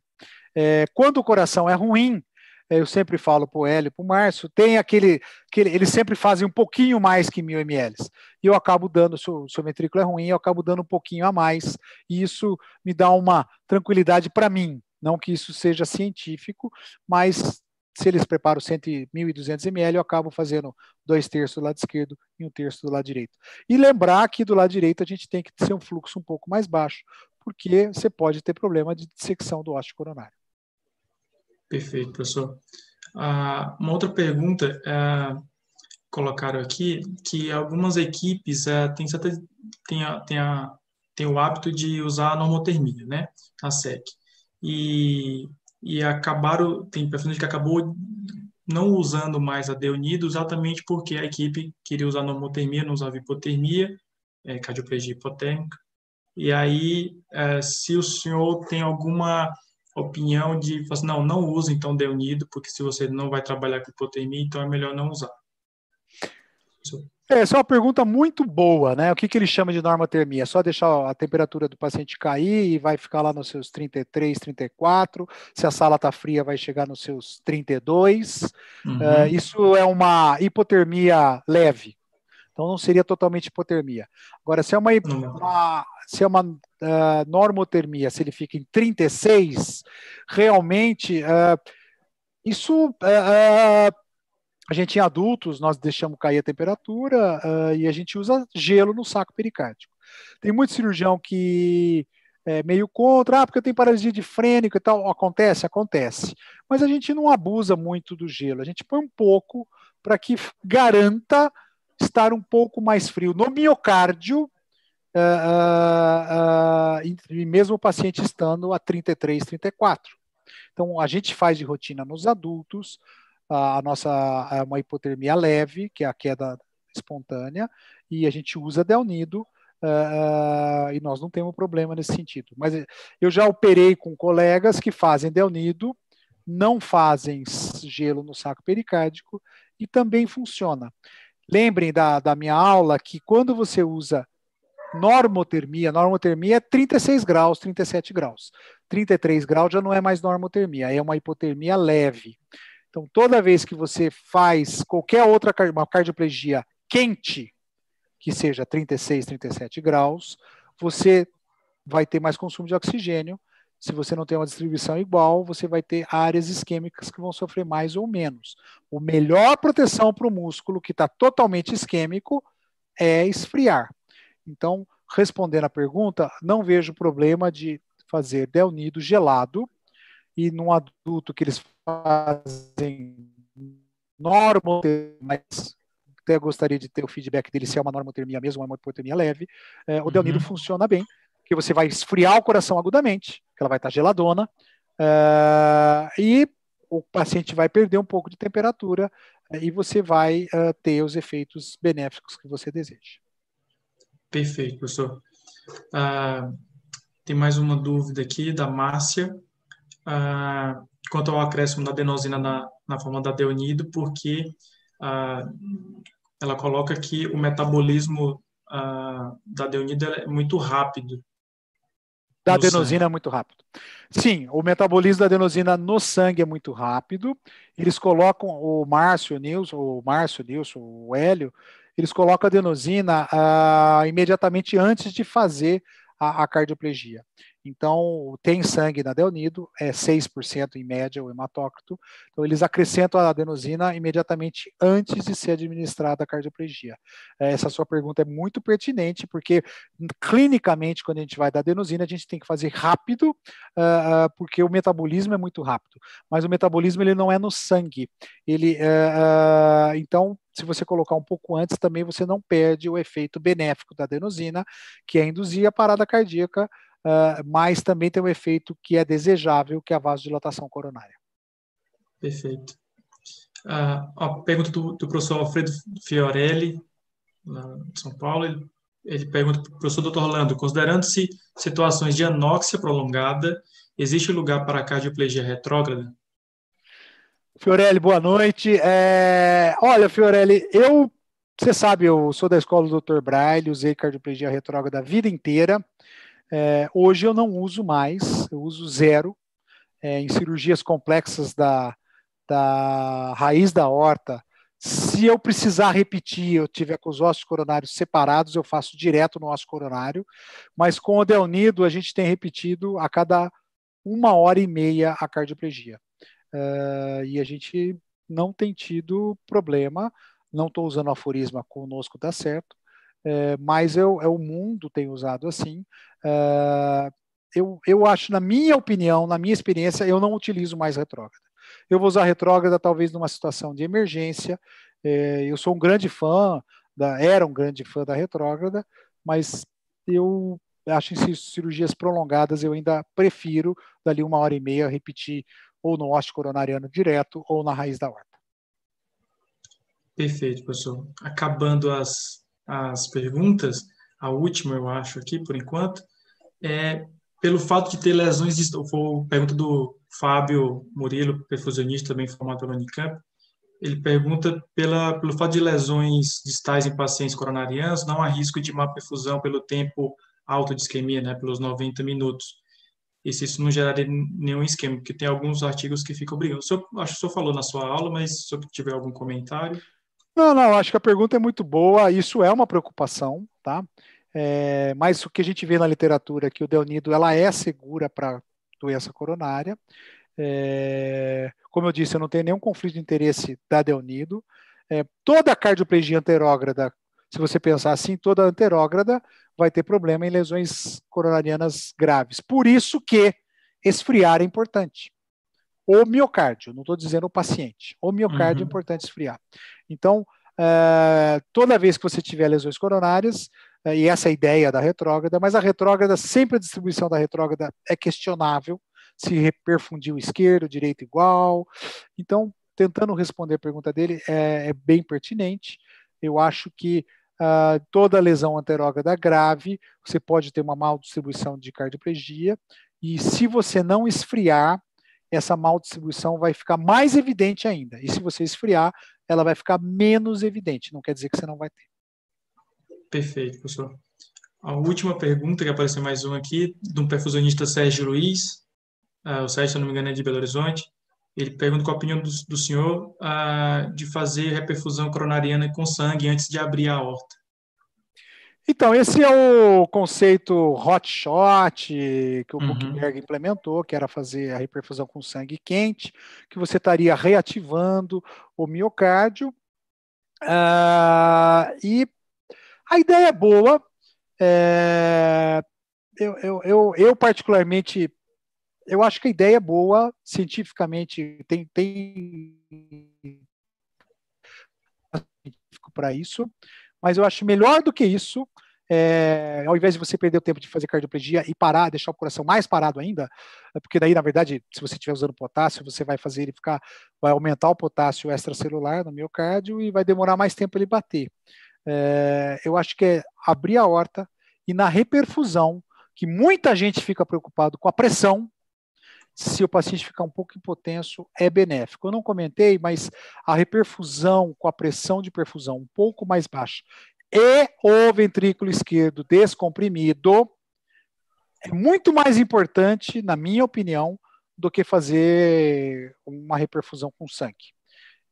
É, quando o coração é ruim, é, eu sempre falo para o Hélio, para o Márcio, tem aquele, aquele, eles sempre fazem um pouquinho mais que mil ml. E eu acabo dando, se o, se o ventrículo é ruim, eu acabo dando um pouquinho a mais. E isso me dá uma tranquilidade para mim. Não que isso seja científico, mas se eles preparam 1.200 ml, eu acabo fazendo dois terços do lado esquerdo e um terço do lado direito. E lembrar que do lado direito a gente tem que ser um fluxo um pouco mais baixo, porque você pode ter problema de dissecção do ósseo coronário. Perfeito, professor. Ah, uma outra pergunta é, colocaram aqui que algumas equipes ah, têm, a, a, o hábito de usar a normotermia, né, a SEC. E e acabaram, tem personagem que acabou não usando mais a Deunido exatamente porque a equipe queria usar normotermia, não usava hipotermia, é, cardioplegia hipotérmica. E aí, é, se o senhor tem alguma opinião de, assim, não, não use então Deunido, porque se você não vai trabalhar com hipotermia, então é melhor não usar. É, essa é uma pergunta muito boa, né? O que, que ele chama de normotermia? É só deixar a temperatura do paciente cair e vai ficar lá nos seus 33, 34. Se a sala está fria, vai chegar nos seus 32. Uhum. Uh, isso é uma hipotermia leve. Então, não seria totalmente hipotermia. Agora, se é uma, uhum. uma se é uma uh, normotermia, se ele fica em 36, realmente uh, isso a gente, em adultos, nós deixamos cair a temperatura uh, e a gente usa gelo no saco pericárdico. Tem muito cirurgião que é meio contra, ah, porque eu tenho paralisia de frênico e tal. Acontece? Acontece. Mas a gente não abusa muito do gelo, a gente põe um pouco para que garanta estar um pouco mais frio no miocárdio, uh, uh, uh, mesmo o paciente estando a 33, 34. Então, a gente faz de rotina nos adultos, a, nossa uma hipotermia leve, que é a queda espontânea, e a gente usa Delnido Uh, eh, eh, e nós não temos problema nesse sentido. Mas eu já operei com colegas que fazem delnido, não fazem gelo no saco pericárdico e também funciona. Lembrem da, da minha aula que quando você usa normotermia, normotermia é 36 graus, 37 graus. 33 graus já não é mais normotermia, é uma hipotermia leve. Então, toda vez que você faz qualquer outra uma cardioplegia quente, que seja 36, 37 graus, você vai ter mais consumo de oxigênio. Se você não tem uma distribuição igual, você vai ter áreas isquêmicas que vão sofrer mais ou menos. O melhor proteção para o músculo que está totalmente isquêmico é esfriar. Então, respondendo à pergunta, não vejo problema de fazer delnido gelado e num adulto que eles fazem normal, mas até gostaria de ter o feedback dele se é uma normotermia mesmo ou uma hipotermia leve, é, o uhum. funciona bem, que você vai esfriar o coração agudamente, que ela vai estar geladona, uh, e o paciente vai perder um pouco de temperatura é, e você vai uh, ter os efeitos benéficos que você deseja. Perfeito, professor. Ah, tem mais uma dúvida aqui da Márcia ah, quanto ao acréscimo da adenosina na, na forma da deonido, porque ah, ela coloca que o metabolismo ah, da deonido é muito rápido. Da adenosina sangue. é muito rápido. Sim, o metabolismo da adenosina no sangue é muito rápido. Eles colocam o Márcio Nilson, o Márcio Nilson, o Hélio, eles colocam a adenosina ah, imediatamente antes de fazer a, a, cardioplegia. Então, tem sangue na Delnido, é 6% em média o hematócrito. Então, eles acrescentam a adenosina imediatamente antes de ser administrada a cardioplegia. É, essa sua pergunta é muito pertinente, porque clinicamente, quando a gente vai dar adenosina, a gente tem que fazer rápido, ah, ah, porque o metabolismo é muito rápido. Mas o metabolismo ele não é no sangue. Ele, é, ah, então, se você colocar um pouco antes, também você não perde o efeito benéfico da adenosina, que é induzir a parada cardíaca uh, mas também tem um efeito que é desejável, que é a vasodilatação coronária. Perfeito. Uh, ah, a pergunta do, do, professor Alfredo Fiorelli, de São Paulo, ele, ele pergunta para o professor Dr. Orlando, considerando-se situações de anóxia prolongada, existe lugar para a cardioplegia retrógrada? Fiorelli, boa noite. É... Olha, Fiorelli, eu, você sabe, eu sou da escola do Dr. Braille, usei cardioplegia retrógrada a vida inteira. É, hoje eu não uso mais, eu uso zero. É, em cirurgias complexas da, da raiz da horta, se eu precisar repetir, eu tiver com os ossos coronários separados, eu faço direto no osso coronário. Mas com o delnido, a gente tem repetido a cada uma hora e meia a cardioplegia. Uh, e a gente não tem tido problema. Não estou usando aforisma conosco, dá certo. É, mas eu, é, o mundo tem usado assim. Ah, eu, eu acho, na minha opinião, na minha experiência, eu não utilizo mais retrógrada. Eu vou usar retrógrada talvez numa situação de emergência. É, eu sou um grande fã, da, era um grande fã da retrógrada, mas eu acho em cirurgias prolongadas eu ainda prefiro, dali uma hora e meia, repetir ou no ósseo coronariano direto ou na raiz da horta. Perfeito, professor. Acabando as, as perguntas, a última eu acho aqui por enquanto é, pelo fato de ter lesões, foi pergunta do Fábio Murilo, perfusionista também formado pela Unicamp, ele pergunta pela, pelo fato de lesões distais em pacientes coronarianos, não há risco de má perfusão pelo tempo alto de isquemia, né, pelos 90 minutos. E se isso não geraria nenhum esquema, porque tem alguns artigos que ficam brigando. O senhor, acho que o senhor falou na sua aula, mas se o senhor tiver algum comentário. Não, não, acho que a pergunta é muito boa. Isso é uma preocupação, tá? É, mas o que a gente vê na literatura é que o delnido ela é segura para doença coronária. É, como eu disse, eu não tenho nenhum conflito de interesse da delnido. É, toda cardioplegia anterógrada, se você pensar assim, toda anterógrada vai ter problema em lesões coronarianas graves. Por isso que esfriar é importante. O miocárdio, não estou dizendo o paciente. O miocárdio é uhum. é importante esfriar. Então, é, toda vez que você tiver lesões coronárias, né, e essa é a ideia da retrógrada, mas a retrógrada, sempre a distribuição da retrógrada é questionável, se reperfundiu esquerdo, direito igual. Então, tentando responder a pergunta dele, é, é bem pertinente. Eu acho que uh, toda lesão anterógrada grave, você pode ter uma mal distribuição de cardiopregia, e se você não esfriar, essa mal distribuição vai ficar mais evidente ainda. E se você esfriar, ela vai ficar menos evidente. Não quer dizer que você não vai ter. Perfeito, professor. A última pergunta, que apareceu mais uma aqui, de um perfusionista Sérgio Luiz. Uh, o Sérgio, se não me engano, é de Belo Horizonte. Ele pergunta qual a opinião do, do senhor uh, de fazer reperfusão coronariana com sangue antes de abrir a horta. Então, esse é o conceito hot shot que o uhum. implementou, que era fazer a reperfusão com sangue quente, que você estaria reativando o miocárdio. Uh, e a ideia é boa. É... Eu, eu, eu, eu, particularmente, eu acho que a ideia é boa, cientificamente tem, tem para isso, mas eu acho melhor do que isso, é, ao invés de você perder o tempo de fazer cardioplegia e parar, deixar o coração mais parado ainda, é porque daí, na verdade, se você estiver usando potássio, você vai fazer ele ficar, vai aumentar o potássio extracelular no miocárdio e vai demorar mais tempo ele bater é, eu acho que é abrir a horta e na reperfusão, que muita gente fica preocupado com a pressão, se o paciente ficar um pouco hipotenso, é benéfico. Eu não comentei, mas a reperfusão com a pressão de perfusão um pouco mais baixa e o ventrículo esquerdo descomprimido é muito mais importante, na minha opinião, do que fazer uma reperfusão com sangue.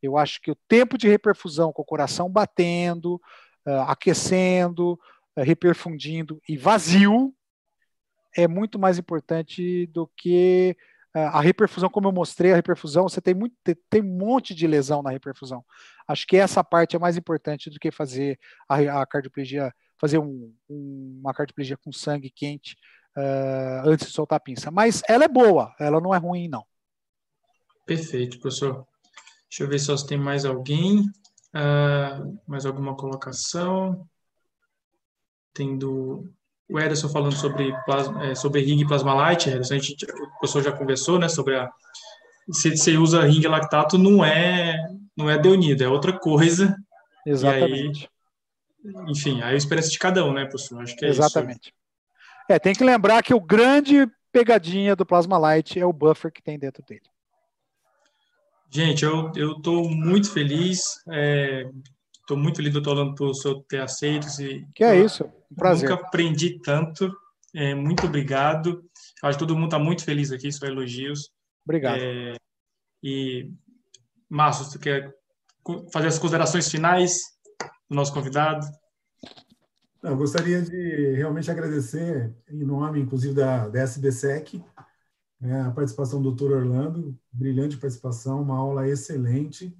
Eu acho que o tempo de reperfusão com o coração batendo, ah, aquecendo, ah, reperfundindo e vazio é muito mais importante do que ah, a reperfusão, como eu mostrei, a reperfusão, você tem, muito, tem um monte de lesão na reperfusão. Acho que essa parte é mais importante do que fazer a, a cardioplegia, fazer um, um, uma cardioplegia com sangue quente uh, antes de soltar a pinça. Mas ela é boa, ela não é ruim, não. Perfeito, professor. Deixa eu ver só se tem mais alguém. Uh, mais alguma colocação? Tem o Ederson falando sobre, plasma, é, sobre ring plasmalite. Ederson, a gente, o professor já conversou né, sobre a. Se você usa ring lactato, não é, não é deunido, é outra coisa. Exatamente. Aí, enfim, aí é a experiência de cada um, né, professor? Acho que é Exatamente. Isso. É, tem que lembrar que o grande pegadinha do plasma light é o buffer que tem dentro dele. Gente, eu estou muito feliz. Estou é, muito feliz, doutor Orlando, por o ter aceito. Esse, que é isso, um prazer. Nunca aprendi tanto. É, muito obrigado. Acho que todo mundo está muito feliz aqui, só elogios. Obrigado. É, e, Márcio, você quer fazer as considerações finais do nosso convidado? Eu gostaria de realmente agradecer, em nome, inclusive, da, da SBSEC, né? a participação do Dr. Orlando, brilhante participação, uma aula excelente.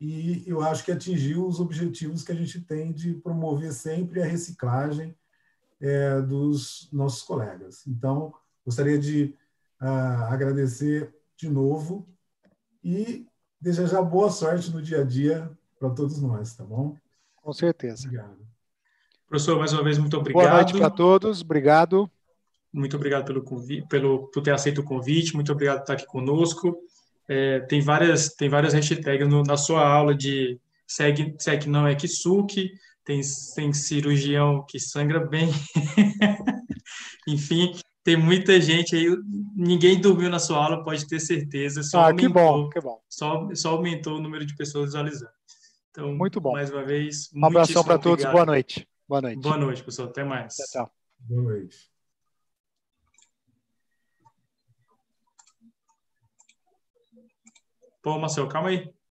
E eu acho que atingiu os objetivos que a gente tem de promover sempre a reciclagem é, dos nossos colegas. Então, gostaria de ah, agradecer de novo e desejar boa sorte no dia a dia para todos nós, tá bom? Com certeza. Obrigado. Professor, mais uma vez, muito obrigado. Boa noite para todos, obrigado. Muito obrigado pelo convite, pelo, por ter aceito o convite, muito obrigado por estar aqui conosco. É, tem, várias, tem várias hashtags no, na sua aula de segue, segue não é que suque, tem, tem cirurgião que sangra bem. Enfim, tem muita gente aí, ninguém dormiu na sua aula, pode ter certeza. Só ah, aumentou, que bom, que bom. Só, só aumentou o número de pessoas visualizando. Então, muito bom. Mais uma vez, um abração para todos, boa noite. Boa noite. Boa noite, pessoal. Até mais. tchau. Boa noite. Pô, Marcelo, calma aí.